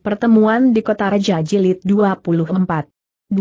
Pertemuan di Kota Raja Jilid 24. 24.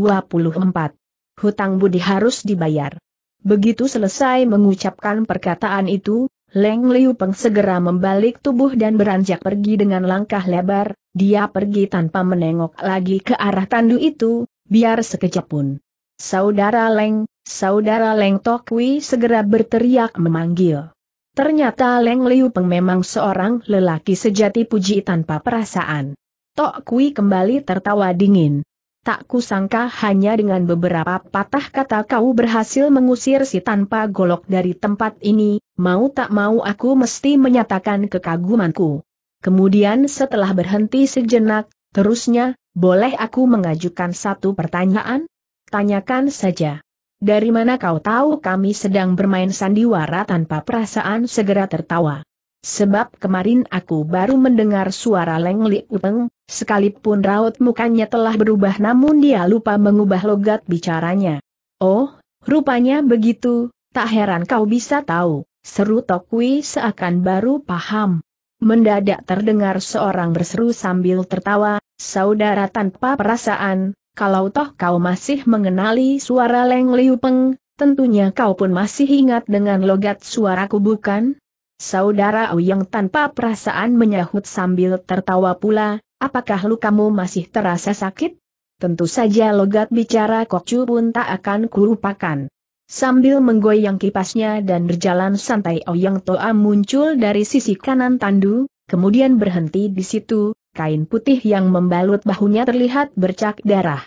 Hutang budi harus dibayar. Begitu selesai mengucapkan perkataan itu, Leng Liu Peng segera membalik tubuh dan beranjak pergi dengan langkah lebar, dia pergi tanpa menengok lagi ke arah tandu itu, biar sekejap pun. Saudara Leng, saudara Leng Tokwi segera berteriak memanggil. Ternyata Leng Liu Peng memang seorang lelaki sejati puji tanpa perasaan. Tok Kui kembali tertawa dingin. Tak kusangka hanya dengan beberapa patah kata kau berhasil mengusir si tanpa golok dari tempat ini, mau tak mau aku mesti menyatakan kekagumanku. Kemudian setelah berhenti sejenak, terusnya, boleh aku mengajukan satu pertanyaan? Tanyakan saja. Dari mana kau tahu kami sedang bermain sandiwara tanpa perasaan segera tertawa? Sebab kemarin aku baru mendengar suara Leng Li Upeng, sekalipun raut mukanya telah berubah namun dia lupa mengubah logat bicaranya. Oh, rupanya begitu, tak heran kau bisa tahu, seru Tokwi seakan baru paham. Mendadak terdengar seorang berseru sambil tertawa, saudara tanpa perasaan, kalau toh kau masih mengenali suara Leng Liu Peng, tentunya kau pun masih ingat dengan logat suaraku bukan? Saudara yang tanpa perasaan menyahut sambil tertawa pula, apakah lukamu masih terasa sakit? Tentu saja logat bicara Kokcu pun tak akan kulupakan. Sambil menggoyang kipasnya dan berjalan santai yang Toa muncul dari sisi kanan tandu, kemudian berhenti di situ, kain putih yang membalut bahunya terlihat bercak darah.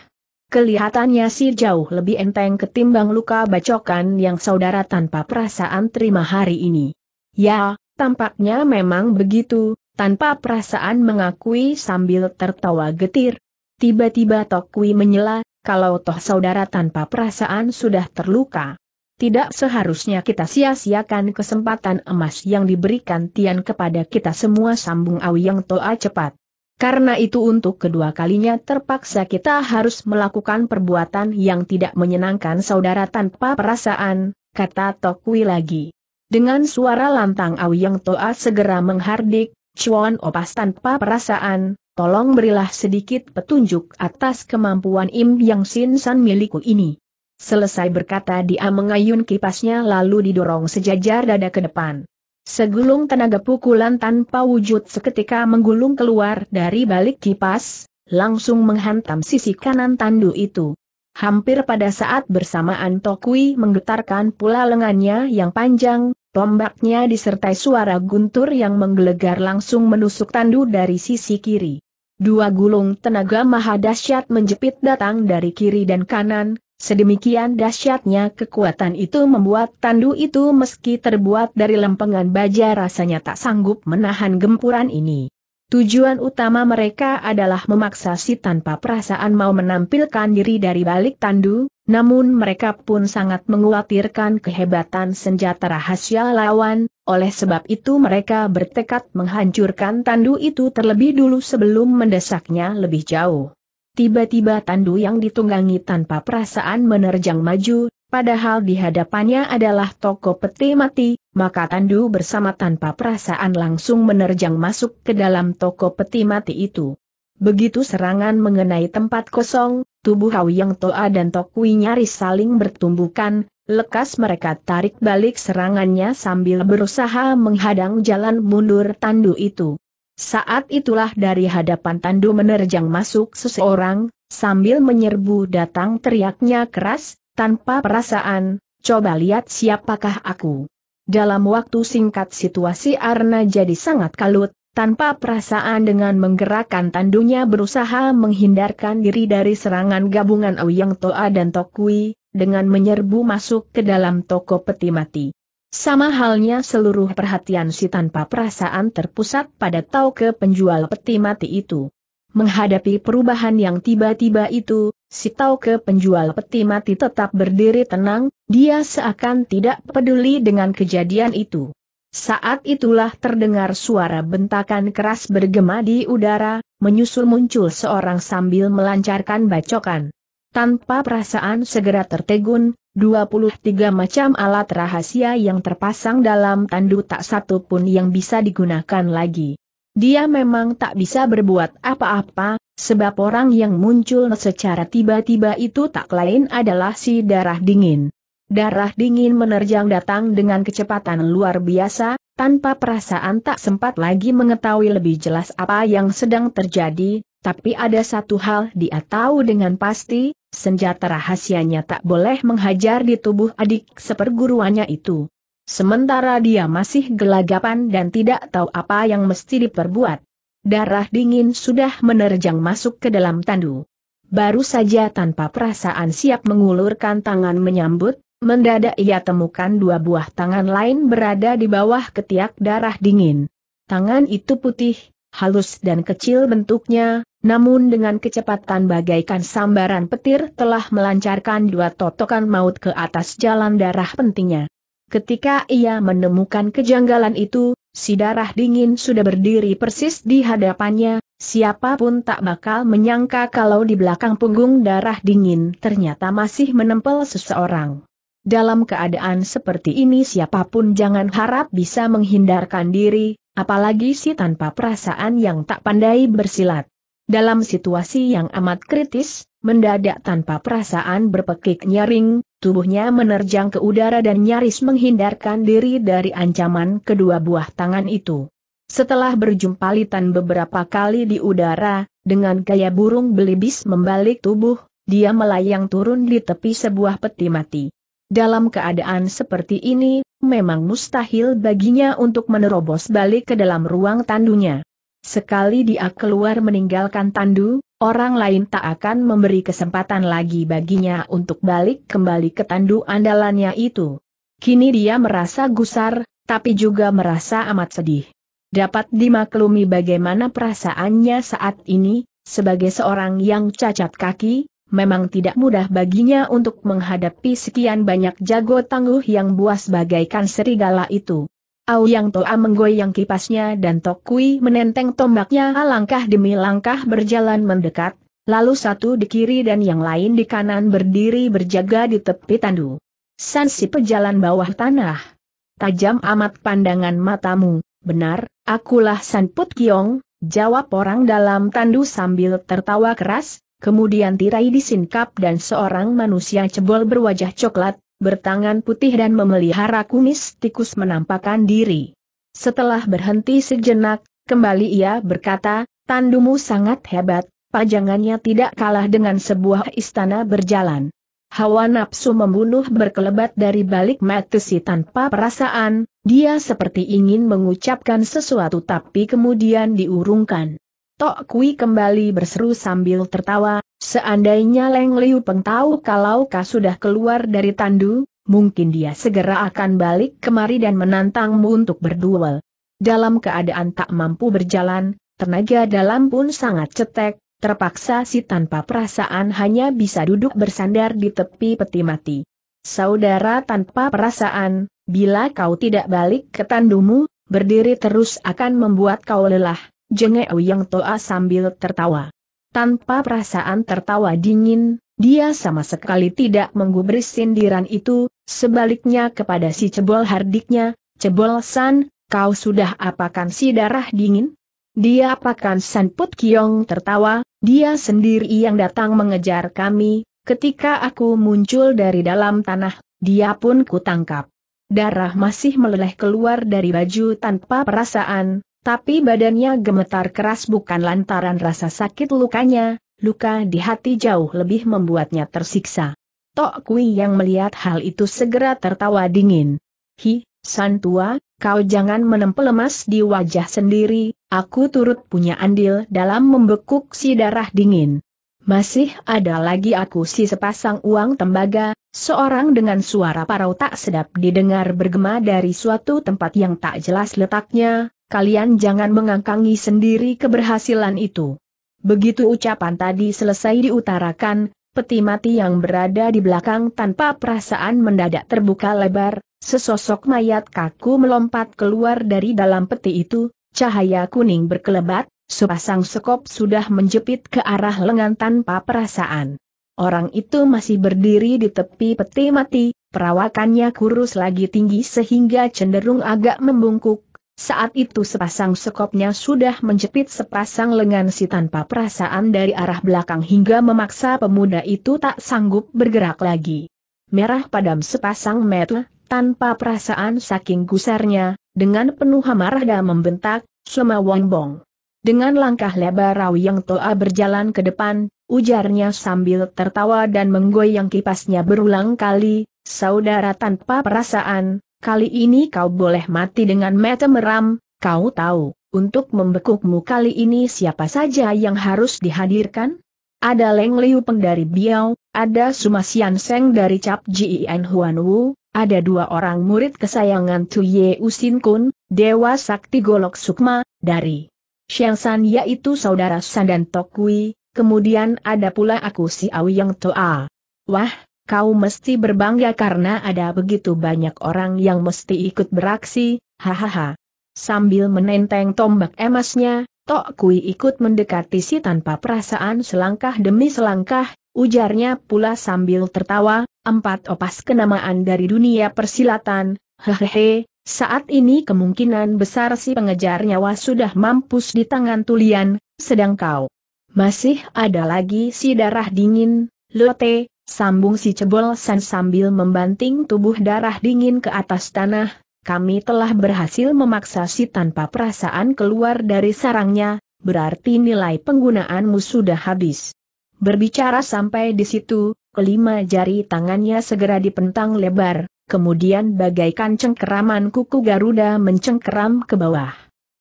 Kelihatannya sih jauh lebih enteng ketimbang luka bacokan yang saudara tanpa perasaan terima hari ini. Ya, tampaknya memang begitu, tanpa perasaan mengakui sambil tertawa getir. Tiba-tiba Tokwi menyela, kalau toh saudara tanpa perasaan sudah terluka. Tidak seharusnya kita sia-siakan kesempatan emas yang diberikan Tian kepada kita semua sambung yang Toa cepat. Karena itu untuk kedua kalinya terpaksa kita harus melakukan perbuatan yang tidak menyenangkan saudara tanpa perasaan, kata Tokwi lagi. Dengan suara lantang Auyang Toa segera menghardik, Chuan Opas tanpa perasaan, tolong berilah sedikit petunjuk atas kemampuan Im Yang Sin San milikku ini. Selesai berkata dia mengayun kipasnya lalu didorong sejajar dada ke depan. Segulung tenaga pukulan tanpa wujud seketika menggulung keluar dari balik kipas, langsung menghantam sisi kanan tandu itu. Hampir pada saat bersamaan Tokui menggetarkan pula lengannya yang panjang, tombaknya disertai suara guntur yang menggelegar langsung menusuk tandu dari sisi kiri. Dua gulung tenaga maha dahsyat menjepit datang dari kiri dan kanan, sedemikian dahsyatnya kekuatan itu membuat tandu itu meski terbuat dari lempengan baja rasanya tak sanggup menahan gempuran ini. Tujuan utama mereka adalah memaksa si tanpa perasaan mau menampilkan diri dari balik tandu, namun mereka pun sangat menguatirkan kehebatan senjata rahasia lawan, oleh sebab itu mereka bertekad menghancurkan tandu itu terlebih dulu sebelum mendesaknya lebih jauh. Tiba-tiba tandu yang ditunggangi tanpa perasaan menerjang maju, padahal di hadapannya adalah toko peti mati, maka Tandu bersama tanpa perasaan langsung menerjang masuk ke dalam toko peti mati itu. Begitu serangan mengenai tempat kosong, tubuh Yang Toa dan Tokui nyaris saling bertumbukan, lekas mereka tarik balik serangannya sambil berusaha menghadang jalan mundur Tandu itu. Saat itulah dari hadapan Tandu menerjang masuk seseorang, sambil menyerbu datang teriaknya keras, tanpa perasaan, coba lihat siapakah aku. Dalam waktu singkat situasi Arna jadi sangat kalut, tanpa perasaan dengan menggerakkan tandunya berusaha menghindarkan diri dari serangan gabungan Ouyang Toa dan Tokui, dengan menyerbu masuk ke dalam toko peti mati. Sama halnya seluruh perhatian si tanpa perasaan terpusat pada Tau ke penjual peti mati itu. Menghadapi perubahan yang tiba-tiba itu, Si ke penjual peti mati tetap berdiri tenang, dia seakan tidak peduli dengan kejadian itu. Saat itulah terdengar suara bentakan keras bergema di udara, menyusul muncul seorang sambil melancarkan bacokan. Tanpa perasaan segera tertegun, 23 macam alat rahasia yang terpasang dalam tandu tak satu pun yang bisa digunakan lagi. Dia memang tak bisa berbuat apa-apa, sebab orang yang muncul secara tiba-tiba itu tak lain adalah si darah dingin. Darah dingin menerjang datang dengan kecepatan luar biasa, tanpa perasaan tak sempat lagi mengetahui lebih jelas apa yang sedang terjadi, tapi ada satu hal dia tahu dengan pasti, senjata rahasianya tak boleh menghajar di tubuh adik seperguruannya itu. Sementara dia masih gelagapan dan tidak tahu apa yang mesti diperbuat. Darah dingin sudah menerjang masuk ke dalam tandu. Baru saja tanpa perasaan siap mengulurkan tangan menyambut, mendadak ia temukan dua buah tangan lain berada di bawah ketiak darah dingin. Tangan itu putih, halus dan kecil bentuknya, namun dengan kecepatan bagaikan sambaran petir telah melancarkan dua totokan maut ke atas jalan darah pentingnya. Ketika ia menemukan kejanggalan itu, Si darah dingin sudah berdiri persis di hadapannya, siapapun tak bakal menyangka kalau di belakang punggung darah dingin ternyata masih menempel seseorang. Dalam keadaan seperti ini siapapun jangan harap bisa menghindarkan diri, apalagi si tanpa perasaan yang tak pandai bersilat. Dalam situasi yang amat kritis, mendadak tanpa perasaan berpekik nyaring, tubuhnya menerjang ke udara dan nyaris menghindarkan diri dari ancaman kedua buah tangan itu. Setelah berjumpa litan beberapa kali di udara, dengan gaya burung belibis membalik tubuh, dia melayang turun di tepi sebuah peti mati. Dalam keadaan seperti ini, memang mustahil baginya untuk menerobos balik ke dalam ruang tandunya. Sekali dia keluar meninggalkan Tandu, orang lain tak akan memberi kesempatan lagi baginya untuk balik kembali ke Tandu andalannya itu. Kini dia merasa gusar, tapi juga merasa amat sedih. Dapat dimaklumi bagaimana perasaannya saat ini, sebagai seorang yang cacat kaki, memang tidak mudah baginya untuk menghadapi sekian banyak jago tangguh yang buas bagaikan serigala itu. Yang Toa menggoyang kipasnya dan Tokui menenteng tombaknya langkah demi langkah berjalan mendekat, lalu satu di kiri dan yang lain di kanan berdiri berjaga di tepi tandu. Sansi pejalan bawah tanah. Tajam amat pandangan matamu, benar, akulah Sanput Kiong, jawab orang dalam tandu sambil tertawa keras, kemudian tirai disingkap dan seorang manusia cebol berwajah coklat, bertangan putih dan memelihara kumis tikus menampakkan diri. Setelah berhenti sejenak, kembali ia berkata, Tandumu sangat hebat, pajangannya tidak kalah dengan sebuah istana berjalan. Hawa nafsu membunuh berkelebat dari balik Matesi tanpa perasaan, dia seperti ingin mengucapkan sesuatu tapi kemudian diurungkan. Tok Kui kembali berseru sambil tertawa, seandainya Leng Liu Peng tahu kalau kau sudah keluar dari tandu, mungkin dia segera akan balik kemari dan menantangmu untuk berduel. Dalam keadaan tak mampu berjalan, tenaga dalam pun sangat cetek, terpaksa si tanpa perasaan hanya bisa duduk bersandar di tepi peti mati. Saudara tanpa perasaan, bila kau tidak balik ke tandumu, berdiri terus akan membuat kau lelah, Jenge Yang Toa sambil tertawa. Tanpa perasaan tertawa dingin, dia sama sekali tidak menggubris sindiran itu, sebaliknya kepada si cebol hardiknya, cebol san, kau sudah apakan si darah dingin? Dia apakan san put kiong tertawa, dia sendiri yang datang mengejar kami, ketika aku muncul dari dalam tanah, dia pun kutangkap. Darah masih meleleh keluar dari baju tanpa perasaan, tapi badannya gemetar keras bukan lantaran rasa sakit lukanya, luka di hati jauh lebih membuatnya tersiksa. Tok Kui yang melihat hal itu segera tertawa dingin. Hi, San Tua, kau jangan menempel lemas di wajah sendiri, aku turut punya andil dalam membekuk si darah dingin. Masih ada lagi aku si sepasang uang tembaga, seorang dengan suara parau tak sedap didengar bergema dari suatu tempat yang tak jelas letaknya, kalian jangan mengangkangi sendiri keberhasilan itu. Begitu ucapan tadi selesai diutarakan, peti mati yang berada di belakang tanpa perasaan mendadak terbuka lebar, sesosok mayat kaku melompat keluar dari dalam peti itu, cahaya kuning berkelebat, sepasang sekop sudah menjepit ke arah lengan tanpa perasaan. Orang itu masih berdiri di tepi peti mati, perawakannya kurus lagi tinggi sehingga cenderung agak membungkuk, saat itu sepasang sekopnya sudah menjepit sepasang lengan si tanpa perasaan dari arah belakang hingga memaksa pemuda itu tak sanggup bergerak lagi. Merah padam sepasang mata, tanpa perasaan saking gusarnya, dengan penuh amarah dan membentak, Sema Wongbong. Dengan langkah lebar Rawi Yang Toa berjalan ke depan, ujarnya sambil tertawa dan menggoyang kipasnya berulang kali, saudara tanpa perasaan, Kali ini kau boleh mati dengan mata meram, kau tahu, untuk membekukmu kali ini siapa saja yang harus dihadirkan? Ada Leng Liu Peng dari Biao, ada Sumasian Seng dari Cap Jin Huan Wu, ada dua orang murid kesayangan Tu Ye Usin Kun, Dewa Sakti Golok Sukma, dari San yaitu saudara San Sandan Tokui, kemudian ada pula aku si Awi Yang Toa. Wah, Kau mesti berbangga ya karena ada begitu banyak orang yang mesti ikut beraksi, hahaha. Sambil menenteng tombak emasnya, Tok Kui ikut mendekati si tanpa perasaan selangkah demi selangkah, ujarnya pula sambil tertawa, empat opas kenamaan dari dunia persilatan, hehehe, saat ini kemungkinan besar si pengejar nyawa sudah mampus di tangan Tulian, sedang kau. Masih ada lagi si darah dingin, Lote, Sambung si Cebol San sambil membanting tubuh darah dingin ke atas tanah, kami telah berhasil memaksa si tanpa perasaan keluar dari sarangnya, berarti nilai penggunaanmu sudah habis. Berbicara sampai di situ, kelima jari tangannya segera dipentang lebar, kemudian bagaikan cengkeraman kuku Garuda mencengkeram ke bawah.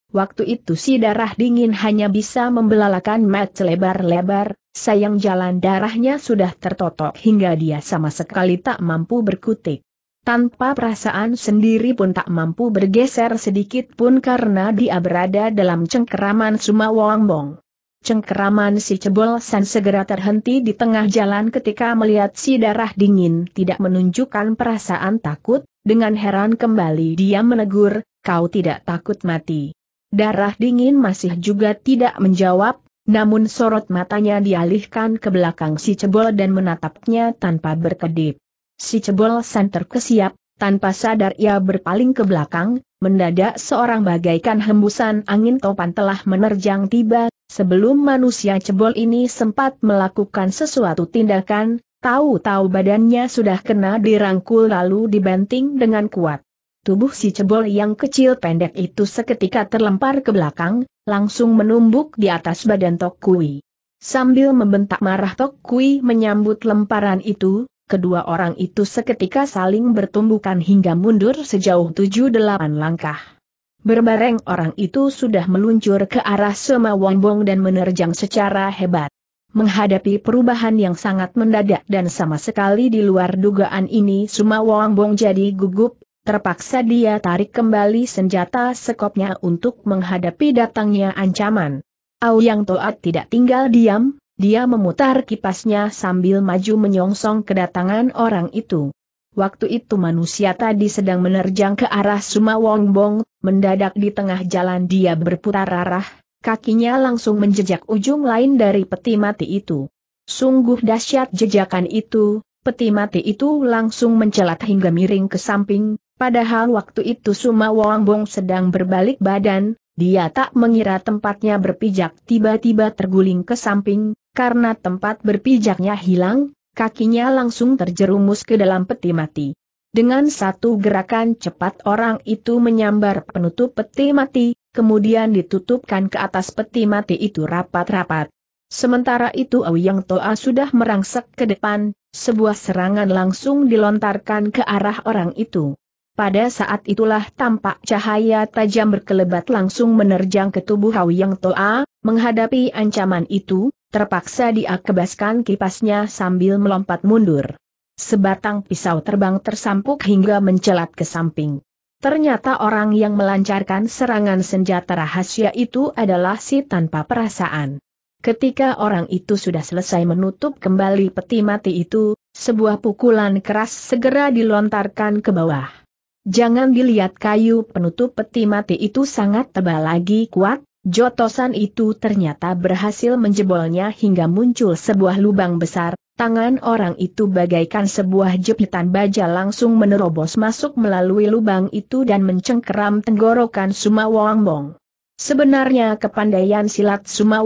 Waktu itu si darah dingin hanya bisa membelalakan mat lebar-lebar, Sayang jalan darahnya sudah tertotok hingga dia sama sekali tak mampu berkutik. Tanpa perasaan sendiri pun tak mampu bergeser sedikit pun karena dia berada dalam cengkeraman Suma Sumawangbong. Cengkeraman si Cebol San segera terhenti di tengah jalan ketika melihat si darah dingin tidak menunjukkan perasaan takut, dengan heran kembali dia menegur, kau tidak takut mati. Darah dingin masih juga tidak menjawab, namun sorot matanya dialihkan ke belakang si cebol dan menatapnya tanpa berkedip. Si cebol senter kesiap, tanpa sadar ia berpaling ke belakang, mendadak seorang bagaikan hembusan angin topan telah menerjang tiba, sebelum manusia cebol ini sempat melakukan sesuatu tindakan, tahu-tahu badannya sudah kena dirangkul lalu dibanting dengan kuat. Tubuh si cebol yang kecil pendek itu seketika terlempar ke belakang, langsung menumbuk di atas badan Tok Kui. Sambil membentak marah Tok Kui menyambut lemparan itu, kedua orang itu seketika saling bertumbukan hingga mundur sejauh tujuh delapan langkah. Berbareng orang itu sudah meluncur ke arah Sema Wombong dan menerjang secara hebat. Menghadapi perubahan yang sangat mendadak dan sama sekali di luar dugaan ini Sema Wombong jadi gugup, Terpaksa dia tarik kembali senjata sekopnya untuk menghadapi datangnya ancaman. yang Toat tidak tinggal diam, dia memutar kipasnya sambil maju menyongsong kedatangan orang itu. Waktu itu manusia tadi sedang menerjang ke arah Suma Bong, mendadak di tengah jalan dia berputar arah, kakinya langsung menjejak ujung lain dari peti mati itu. Sungguh dahsyat jejakan itu, peti mati itu langsung mencelat hingga miring ke samping, Padahal waktu itu Suma Wongbong sedang berbalik badan, dia tak mengira tempatnya berpijak tiba-tiba terguling ke samping, karena tempat berpijaknya hilang, kakinya langsung terjerumus ke dalam peti mati. Dengan satu gerakan cepat orang itu menyambar penutup peti mati, kemudian ditutupkan ke atas peti mati itu rapat-rapat. Sementara itu Auyang Toa sudah merangsek ke depan, sebuah serangan langsung dilontarkan ke arah orang itu. Pada saat itulah tampak cahaya tajam berkelebat langsung menerjang ke tubuh Yang Toa, menghadapi ancaman itu, terpaksa dia kebaskan kipasnya sambil melompat mundur. Sebatang pisau terbang tersampuk hingga mencelat ke samping. Ternyata orang yang melancarkan serangan senjata rahasia itu adalah si tanpa perasaan. Ketika orang itu sudah selesai menutup kembali peti mati itu, sebuah pukulan keras segera dilontarkan ke bawah. Jangan dilihat kayu penutup peti mati itu sangat tebal lagi kuat, jotosan itu ternyata berhasil menjebolnya hingga muncul sebuah lubang besar, tangan orang itu bagaikan sebuah jepitan baja langsung menerobos masuk melalui lubang itu dan mencengkeram tenggorokan Suma Sebenarnya kepandaian silat Suma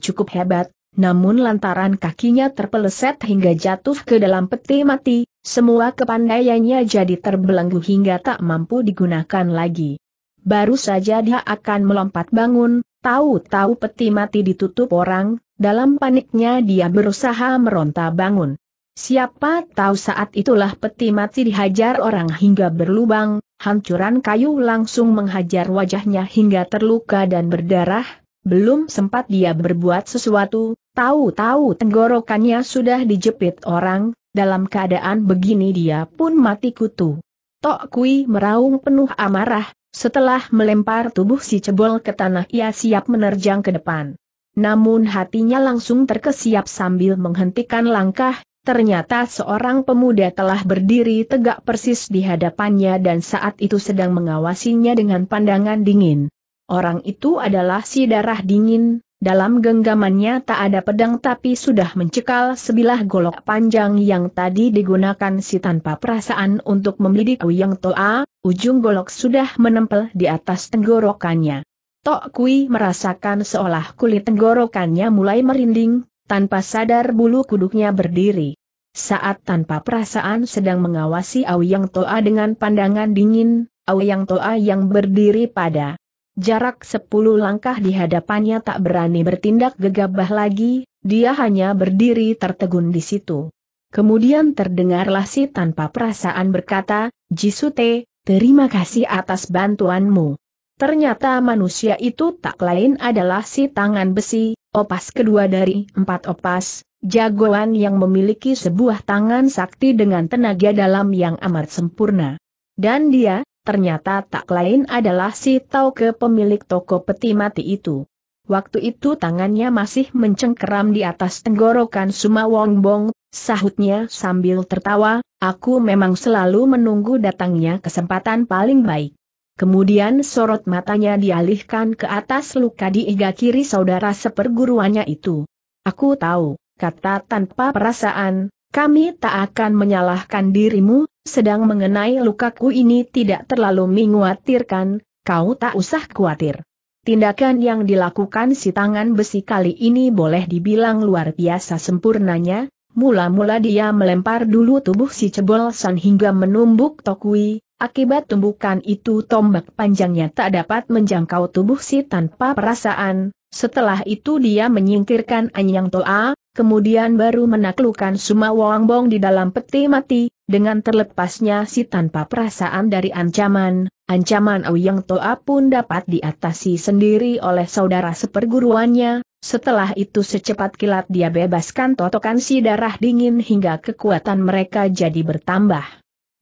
cukup hebat, namun lantaran kakinya terpeleset hingga jatuh ke dalam peti mati, semua kepandaiannya jadi terbelenggu hingga tak mampu digunakan lagi. Baru saja dia akan melompat bangun, tahu-tahu peti mati ditutup orang, dalam paniknya dia berusaha meronta bangun. Siapa tahu saat itulah peti mati dihajar orang hingga berlubang, hancuran kayu langsung menghajar wajahnya hingga terluka dan berdarah, belum sempat dia berbuat sesuatu, Tahu-tahu tenggorokannya sudah dijepit orang, dalam keadaan begini dia pun mati kutu. Tok Kui meraung penuh amarah, setelah melempar tubuh si cebol ke tanah ia siap menerjang ke depan. Namun hatinya langsung terkesiap sambil menghentikan langkah, ternyata seorang pemuda telah berdiri tegak persis di hadapannya dan saat itu sedang mengawasinya dengan pandangan dingin. Orang itu adalah si darah dingin, dalam genggamannya tak ada pedang tapi sudah mencekal sebilah golok panjang yang tadi digunakan si tanpa perasaan untuk membidik Yang Toa, ujung golok sudah menempel di atas tenggorokannya. Tok Kui merasakan seolah kulit tenggorokannya mulai merinding, tanpa sadar bulu kuduknya berdiri. Saat tanpa perasaan sedang mengawasi Auyang Toa dengan pandangan dingin, Auyang Toa yang berdiri pada Jarak sepuluh langkah di hadapannya tak berani bertindak gegabah lagi, dia hanya berdiri tertegun di situ. Kemudian terdengarlah si tanpa perasaan berkata, Jisute, terima kasih atas bantuanmu. Ternyata manusia itu tak lain adalah si tangan besi, opas kedua dari empat opas, jagoan yang memiliki sebuah tangan sakti dengan tenaga dalam yang amat sempurna. Dan dia, ternyata tak lain adalah si Tauke pemilik toko peti mati itu. Waktu itu tangannya masih mencengkeram di atas tenggorokan Suma Wongbong, sahutnya sambil tertawa, aku memang selalu menunggu datangnya kesempatan paling baik. Kemudian sorot matanya dialihkan ke atas luka di iga kiri saudara seperguruannya itu. Aku tahu, kata tanpa perasaan, kami tak akan menyalahkan dirimu, sedang mengenai lukaku ini tidak terlalu menguatirkan, kau tak usah khawatir. Tindakan yang dilakukan si tangan besi kali ini boleh dibilang luar biasa sempurnanya, mula-mula dia melempar dulu tubuh si cebol san hingga menumbuk Tokui, akibat tumbukan itu tombak panjangnya tak dapat menjangkau tubuh si tanpa perasaan, setelah itu dia menyingkirkan Anyang Toa, kemudian baru menaklukkan Suma bong di dalam peti mati, dengan terlepasnya si tanpa perasaan dari ancaman, ancaman Ouyang Toa pun dapat diatasi sendiri oleh saudara seperguruannya, setelah itu secepat kilat dia bebaskan totokan si darah dingin hingga kekuatan mereka jadi bertambah.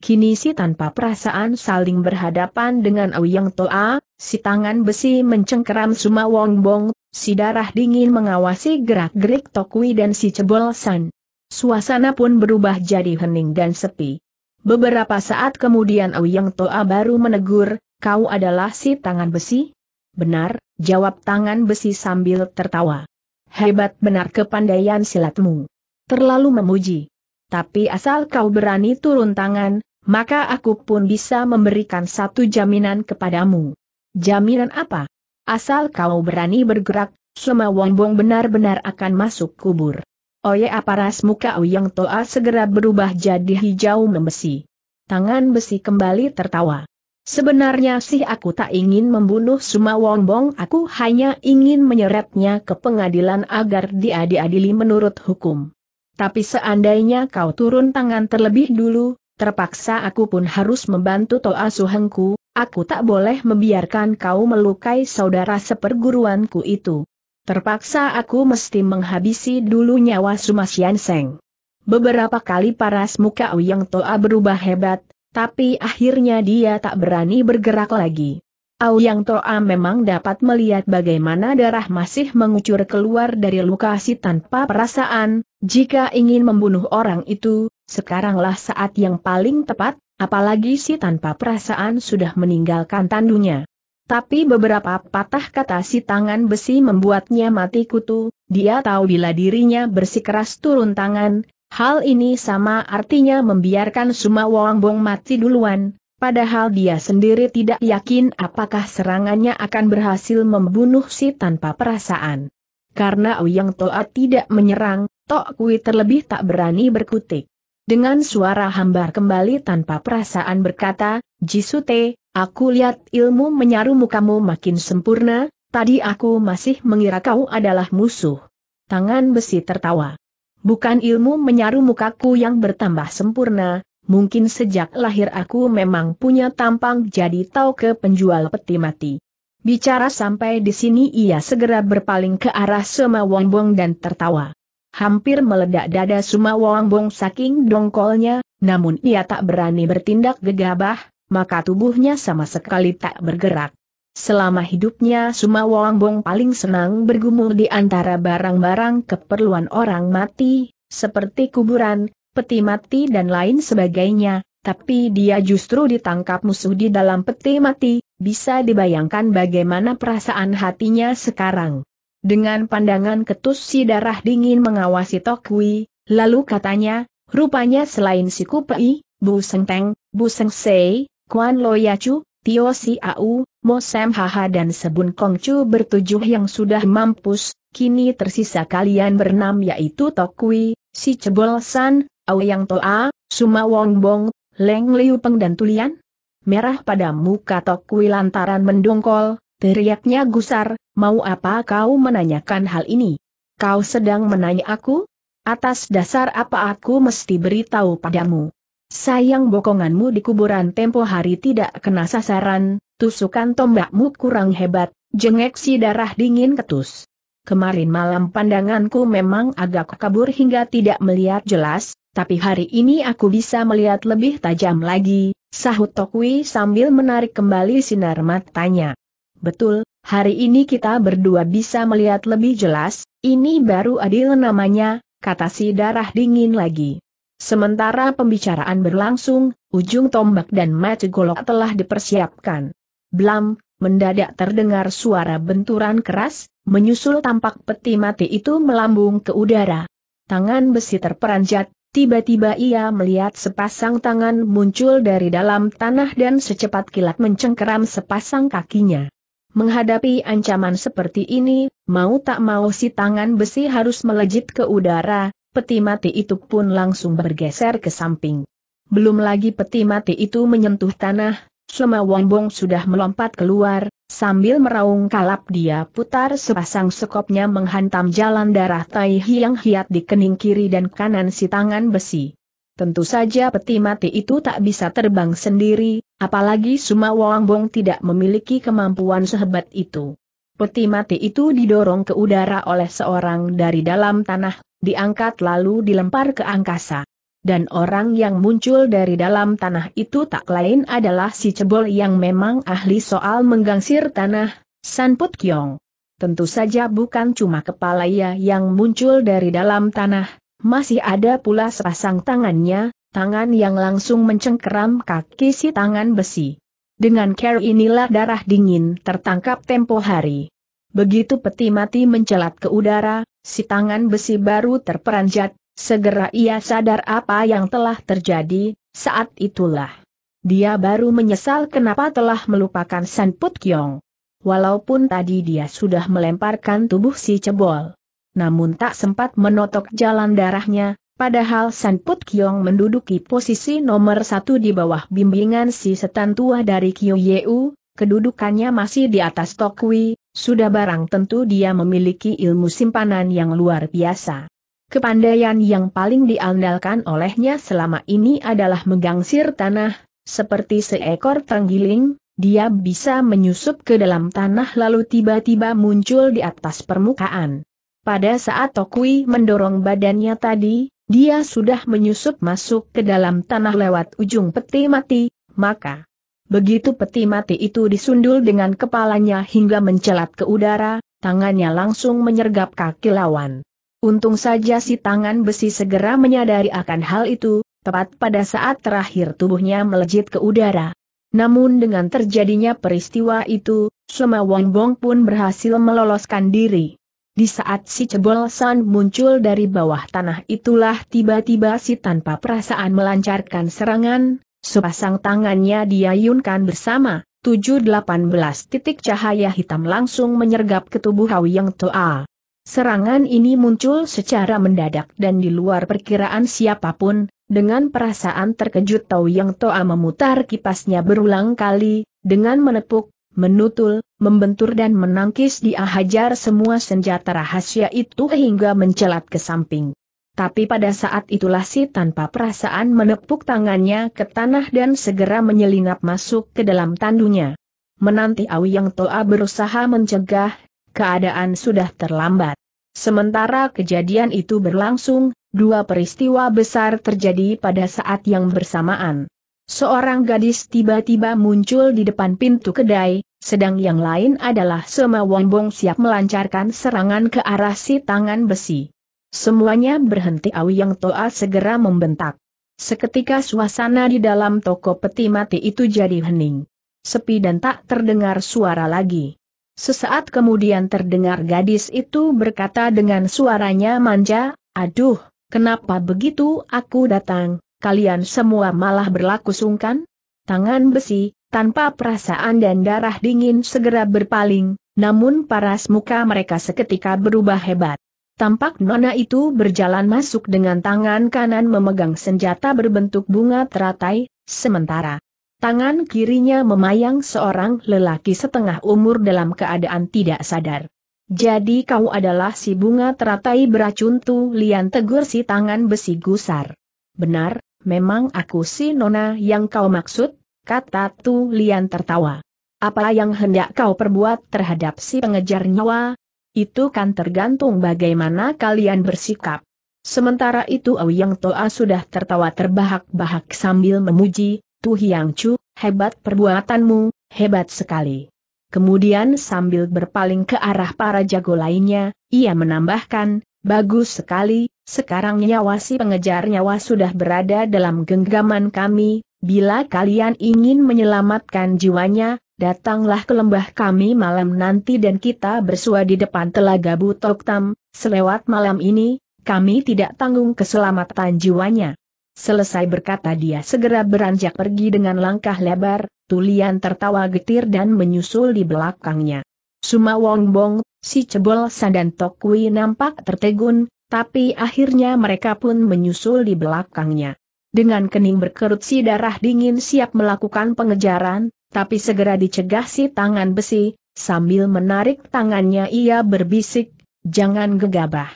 Kini si tanpa perasaan saling berhadapan dengan Ouyang Toa, si tangan besi mencengkeram Suma bong si darah dingin mengawasi gerak-gerik Tokui dan si Cebol San. Suasana pun berubah jadi hening dan sepi. Beberapa saat kemudian Ouyang Toa baru menegur, kau adalah si tangan besi? Benar, jawab tangan besi sambil tertawa. Hebat benar kepandaian silatmu. Terlalu memuji. Tapi asal kau berani turun tangan, maka aku pun bisa memberikan satu jaminan kepadamu. Jaminan apa? Asal kau berani bergerak, semua wombong benar-benar akan masuk kubur. Oye aparas muka Uyang Toa segera berubah jadi hijau membesi. Tangan besi kembali tertawa. Sebenarnya sih aku tak ingin membunuh semua Wongbong, aku hanya ingin menyeretnya ke pengadilan agar dia diadili menurut hukum. Tapi seandainya kau turun tangan terlebih dulu, terpaksa aku pun harus membantu Toa Suhengku, Aku tak boleh membiarkan kau melukai saudara seperguruanku itu. Terpaksa aku mesti menghabisi dulu nyawa Sumasian Seng. Beberapa kali paras muka Uyang Toa berubah hebat, tapi akhirnya dia tak berani bergerak lagi. Auyang Toa memang dapat melihat bagaimana darah masih mengucur keluar dari luka si tanpa perasaan, jika ingin membunuh orang itu, sekaranglah saat yang paling tepat, Apalagi si tanpa perasaan sudah meninggalkan tandunya. Tapi beberapa patah kata si tangan besi membuatnya mati kutu, dia tahu bila dirinya bersikeras turun tangan, hal ini sama artinya membiarkan Suma Bong mati duluan, padahal dia sendiri tidak yakin apakah serangannya akan berhasil membunuh si tanpa perasaan. Karena Uyang Toa tidak menyerang, Tok Kui terlebih tak berani berkutik. Dengan suara hambar kembali tanpa perasaan berkata, Jisute, aku lihat ilmu menyaru mukamu makin sempurna, tadi aku masih mengira kau adalah musuh. Tangan besi tertawa. Bukan ilmu menyaru mukaku yang bertambah sempurna, mungkin sejak lahir aku memang punya tampang jadi tahu ke penjual peti mati. Bicara sampai di sini ia segera berpaling ke arah Sema Wongbong dan tertawa hampir meledak dada Sumawang Bong saking dongkolnya, namun ia tak berani bertindak gegabah, maka tubuhnya sama sekali tak bergerak. Selama hidupnya Sumawang Bong paling senang bergumul di antara barang-barang keperluan orang mati, seperti kuburan, peti mati dan lain sebagainya, tapi dia justru ditangkap musuh di dalam peti mati, bisa dibayangkan bagaimana perasaan hatinya sekarang. Dengan pandangan ketus si darah dingin mengawasi Tokui. lalu katanya, rupanya selain si Kupei, Bu Seng Teng, Bu Seng Sei, Kuan Loyacu, Tio Si Au, Mo Sam Haha dan Sebun Chu bertujuh yang sudah mampus, kini tersisa kalian bernam yaitu Tokui, si Cebol San, Aoyang Toa, Suma Wong Bong, Leng Liu Peng dan Tulian? Merah pada muka Tokui lantaran mendongkol, Teriaknya gusar, mau apa kau menanyakan hal ini? Kau sedang menanya aku? Atas dasar apa aku mesti beritahu padamu? Sayang bokonganmu di kuburan tempo hari tidak kena sasaran, tusukan tombakmu kurang hebat, jengek si darah dingin ketus. Kemarin malam pandanganku memang agak kabur hingga tidak melihat jelas, tapi hari ini aku bisa melihat lebih tajam lagi, sahut Tokwi sambil menarik kembali sinar matanya. Betul, hari ini kita berdua bisa melihat lebih jelas, ini baru adil namanya, kata si darah dingin lagi. Sementara pembicaraan berlangsung, ujung tombak dan mata golok telah dipersiapkan. Blam, mendadak terdengar suara benturan keras, menyusul tampak peti mati itu melambung ke udara. Tangan besi terperanjat, Tiba-tiba ia melihat sepasang tangan muncul dari dalam tanah dan secepat kilat mencengkeram sepasang kakinya. Menghadapi ancaman seperti ini, mau tak mau si tangan besi harus melejit ke udara, peti mati itu pun langsung bergeser ke samping. Belum lagi peti mati itu menyentuh tanah, Soma Wombong sudah melompat keluar, sambil meraung kalap dia putar sepasang sekopnya menghantam jalan darah Tai Hiang Hiat di kening kiri dan kanan si tangan besi. Tentu saja peti mati itu tak bisa terbang sendiri, apalagi Suma Bong tidak memiliki kemampuan sehebat itu. Peti mati itu didorong ke udara oleh seorang dari dalam tanah, diangkat lalu dilempar ke angkasa. Dan orang yang muncul dari dalam tanah itu tak lain adalah si cebol yang memang ahli soal menggangsir tanah, San Put Kiong. Tentu saja bukan cuma kepala ya yang muncul dari dalam tanah, masih ada pula sepasang tangannya, tangan yang langsung mencengkeram kaki si tangan besi. Dengan care inilah darah dingin tertangkap tempo hari. Begitu peti mati mencelat ke udara, si tangan besi baru terperanjat, segera ia sadar apa yang telah terjadi, saat itulah. Dia baru menyesal kenapa telah melupakan San Put Kiong. Walaupun tadi dia sudah melemparkan tubuh si cebol namun tak sempat menotok jalan darahnya, Padahal San Put Kiong menduduki posisi nomor satu di bawah bimbingan si setan tua dari Kyo Yeu, kedudukannya masih di atas Tokwi, sudah barang tentu dia memiliki ilmu simpanan yang luar biasa. Kepandaian yang paling diandalkan olehnya selama ini adalah menggangsir tanah, seperti seekor tenggiling, dia bisa menyusup ke dalam tanah lalu tiba-tiba muncul di atas permukaan. Pada saat Tokui mendorong badannya tadi, dia sudah menyusup masuk ke dalam tanah lewat ujung peti mati, maka begitu peti mati itu disundul dengan kepalanya hingga mencelat ke udara, tangannya langsung menyergap kaki lawan. Untung saja si tangan besi segera menyadari akan hal itu, tepat pada saat terakhir tubuhnya melejit ke udara. Namun dengan terjadinya peristiwa itu, semua Wong Bong pun berhasil meloloskan diri. Di saat si Cebol San muncul dari bawah tanah itulah tiba-tiba si tanpa perasaan melancarkan serangan, sepasang tangannya diayunkan bersama, 718 titik cahaya hitam langsung menyergap ke tubuh Hau Yang Toa. Serangan ini muncul secara mendadak dan di luar perkiraan siapapun, dengan perasaan terkejut Tau Yang Toa memutar kipasnya berulang kali, dengan menepuk menutul, membentur dan menangkis dia hajar semua senjata rahasia itu hingga mencelat ke samping. Tapi pada saat itulah si tanpa perasaan menepuk tangannya ke tanah dan segera menyelinap masuk ke dalam tandunya. Menanti Awi Yang Toa berusaha mencegah, keadaan sudah terlambat. Sementara kejadian itu berlangsung, dua peristiwa besar terjadi pada saat yang bersamaan. Seorang gadis tiba-tiba muncul di depan pintu kedai, sedang yang lain adalah Sema Wombong siap melancarkan serangan ke arah si tangan besi. Semuanya berhenti Yang Toa segera membentak. Seketika suasana di dalam toko peti mati itu jadi hening. Sepi dan tak terdengar suara lagi. Sesaat kemudian terdengar gadis itu berkata dengan suaranya manja, Aduh, kenapa begitu aku datang, kalian semua malah berlaku sungkan? Tangan besi, tanpa perasaan dan darah dingin segera berpaling, namun paras muka mereka seketika berubah hebat. Tampak nona itu berjalan masuk dengan tangan kanan memegang senjata berbentuk bunga teratai, sementara tangan kirinya memayang seorang lelaki setengah umur dalam keadaan tidak sadar. Jadi kau adalah si bunga teratai beracun tu lian tegur si tangan besi gusar. Benar, memang aku si Nona yang kau maksud, kata Tu Lian tertawa. Apa yang hendak kau perbuat terhadap si pengejar nyawa? Itu kan tergantung bagaimana kalian bersikap. Sementara itu Auyang Toa sudah tertawa terbahak-bahak sambil memuji, Tu Hiang Chu, hebat perbuatanmu, hebat sekali. Kemudian sambil berpaling ke arah para jago lainnya, ia menambahkan, Bagus sekali, sekarang nyawa si pengejar nyawa sudah berada dalam genggaman kami, bila kalian ingin menyelamatkan jiwanya, datanglah ke lembah kami malam nanti dan kita bersua di depan telaga Butoktam, selewat malam ini, kami tidak tanggung keselamatan jiwanya. Selesai berkata dia segera beranjak pergi dengan langkah lebar, Tulian tertawa getir dan menyusul di belakangnya. Suma Wong Bong, si Cebol San dan Tokwi nampak tertegun, tapi akhirnya mereka pun menyusul di belakangnya. Dengan kening berkerut si darah dingin siap melakukan pengejaran, tapi segera dicegah si tangan besi, sambil menarik tangannya ia berbisik, jangan gegabah.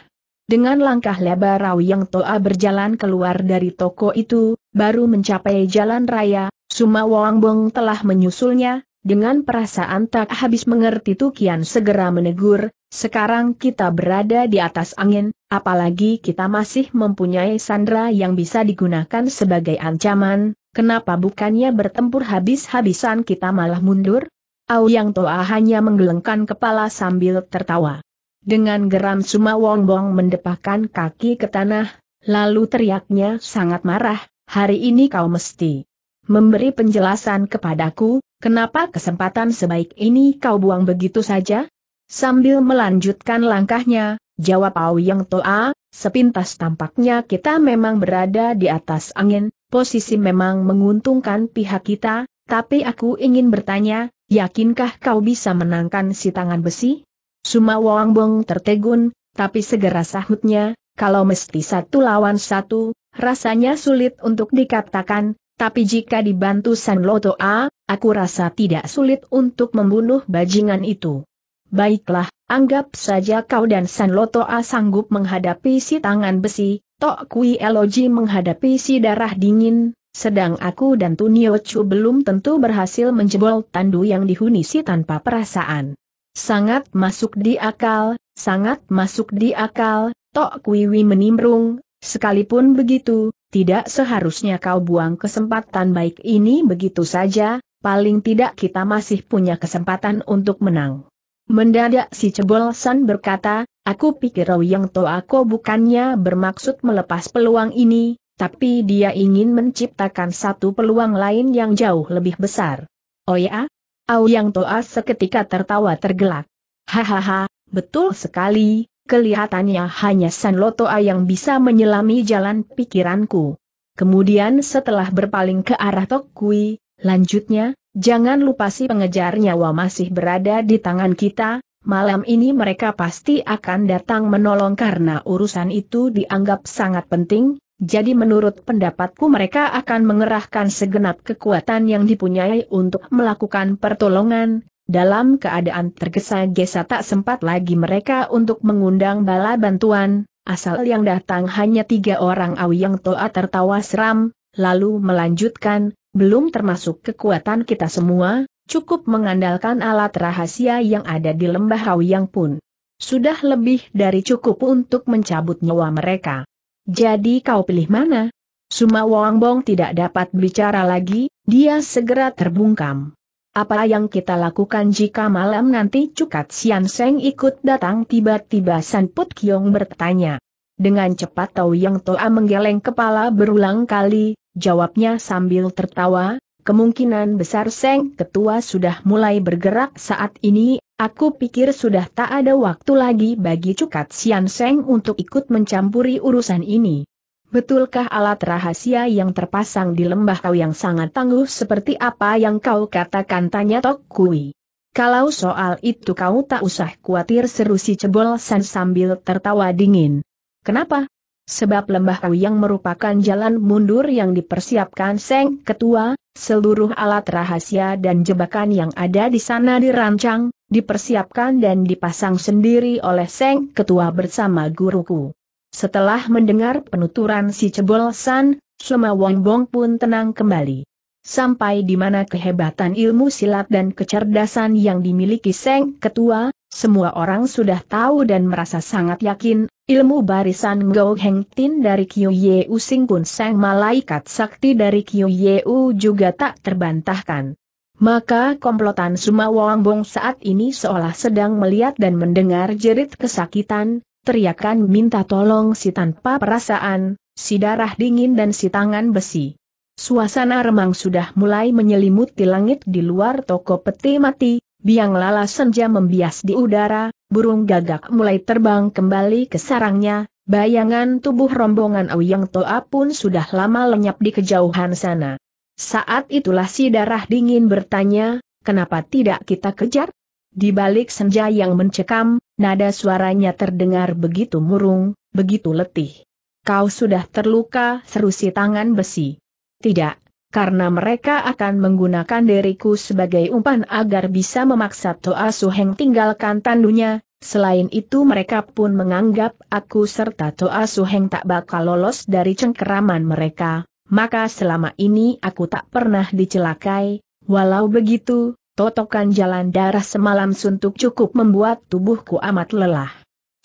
Dengan langkah lebar Yang Toa berjalan keluar dari toko itu, baru mencapai jalan raya, Suma Wong Bong telah menyusulnya, dengan perasaan tak habis mengerti Tukian segera menegur, sekarang kita berada di atas angin, apalagi kita masih mempunyai Sandra yang bisa digunakan sebagai ancaman, kenapa bukannya bertempur habis-habisan kita malah mundur? Yang Toa hanya menggelengkan kepala sambil tertawa. Dengan geram Suma Wongbong mendepakan kaki ke tanah, lalu teriaknya sangat marah, hari ini kau mesti memberi penjelasan kepadaku, kenapa kesempatan sebaik ini kau buang begitu saja? Sambil melanjutkan langkahnya, jawab Au Yang Toa, sepintas tampaknya kita memang berada di atas angin, posisi memang menguntungkan pihak kita, tapi aku ingin bertanya, yakinkah kau bisa menangkan si tangan besi? Suma Wang tertegun, tapi segera sahutnya, kalau mesti satu lawan satu, rasanya sulit untuk dikatakan, tapi jika dibantu San Loto A, Aku rasa tidak sulit untuk membunuh bajingan itu. Baiklah, anggap saja kau dan San Lotoa sanggup menghadapi si tangan besi, Tok Kui Eloji menghadapi si darah dingin, sedang aku dan Tunio Chu belum tentu berhasil menjebol tandu yang dihuni si tanpa perasaan. Sangat masuk di akal, sangat masuk di akal, Tok Wi menimbrung, sekalipun begitu, tidak seharusnya kau buang kesempatan baik ini begitu saja, paling tidak kita masih punya kesempatan untuk menang. Mendadak si Cebol San berkata, aku pikir Yang Toako bukannya bermaksud melepas peluang ini, tapi dia ingin menciptakan satu peluang lain yang jauh lebih besar. Oh ya? Auyang Toa seketika tertawa tergelak. Hahaha, betul sekali, kelihatannya hanya San Lotoa yang bisa menyelami jalan pikiranku. Kemudian setelah berpaling ke arah Tok Kui, Lanjutnya, jangan lupa si pengejar nyawa masih berada di tangan kita, malam ini mereka pasti akan datang menolong karena urusan itu dianggap sangat penting, jadi menurut pendapatku mereka akan mengerahkan segenap kekuatan yang dipunyai untuk melakukan pertolongan, dalam keadaan tergesa-gesa tak sempat lagi mereka untuk mengundang bala bantuan, asal yang datang hanya tiga orang Awi yang Toa tertawa seram, lalu melanjutkan, belum termasuk kekuatan kita semua, cukup mengandalkan alat rahasia yang ada di lembah Hawiang pun. Sudah lebih dari cukup untuk mencabut nyawa mereka. Jadi kau pilih mana? Suma Wang Bong tidak dapat bicara lagi, dia segera terbungkam. Apa yang kita lakukan jika malam nanti Cukat Sian Seng ikut datang tiba-tiba San Put Kiong bertanya. Dengan cepat Tau Yang Toa menggeleng kepala berulang kali, jawabnya sambil tertawa, kemungkinan besar Seng Ketua sudah mulai bergerak saat ini, aku pikir sudah tak ada waktu lagi bagi Cukat Sian Seng untuk ikut mencampuri urusan ini. Betulkah alat rahasia yang terpasang di lembah kau yang sangat tangguh seperti apa yang kau katakan tanya Tok Kui? Kalau soal itu kau tak usah khawatir seru si cebol san sambil tertawa dingin. Kenapa? Sebab lembah yang merupakan jalan mundur yang dipersiapkan Seng Ketua, seluruh alat rahasia dan jebakan yang ada di sana dirancang, dipersiapkan dan dipasang sendiri oleh Seng Ketua bersama guruku. Setelah mendengar penuturan si Cebol San, Sema Bong pun tenang kembali. Sampai di mana kehebatan ilmu silat dan kecerdasan yang dimiliki Seng Ketua, semua orang sudah tahu dan merasa sangat yakin Ilmu barisan Ngou Heng Tin dari Kyu Yeu Singkun Seng Malaikat Sakti dari Kyu Yeu juga tak terbantahkan. Maka komplotan Sumawang Bong saat ini seolah sedang melihat dan mendengar jerit kesakitan, teriakan minta tolong si tanpa perasaan, si darah dingin dan si tangan besi. Suasana remang sudah mulai menyelimuti langit di luar toko peti mati, biang lala senja membias di udara, burung gagak mulai terbang kembali ke sarangnya, bayangan tubuh rombongan Ouyang Toa pun sudah lama lenyap di kejauhan sana. Saat itulah si darah dingin bertanya, kenapa tidak kita kejar? Di balik senja yang mencekam, nada suaranya terdengar begitu murung, begitu letih. Kau sudah terluka, seru si tangan besi. Tidak, karena mereka akan menggunakan diriku sebagai umpan agar bisa memaksa Toa Suheng tinggalkan tandunya, selain itu mereka pun menganggap aku serta Toa Suheng tak bakal lolos dari cengkeraman mereka, maka selama ini aku tak pernah dicelakai, walau begitu, totokan jalan darah semalam suntuk cukup membuat tubuhku amat lelah.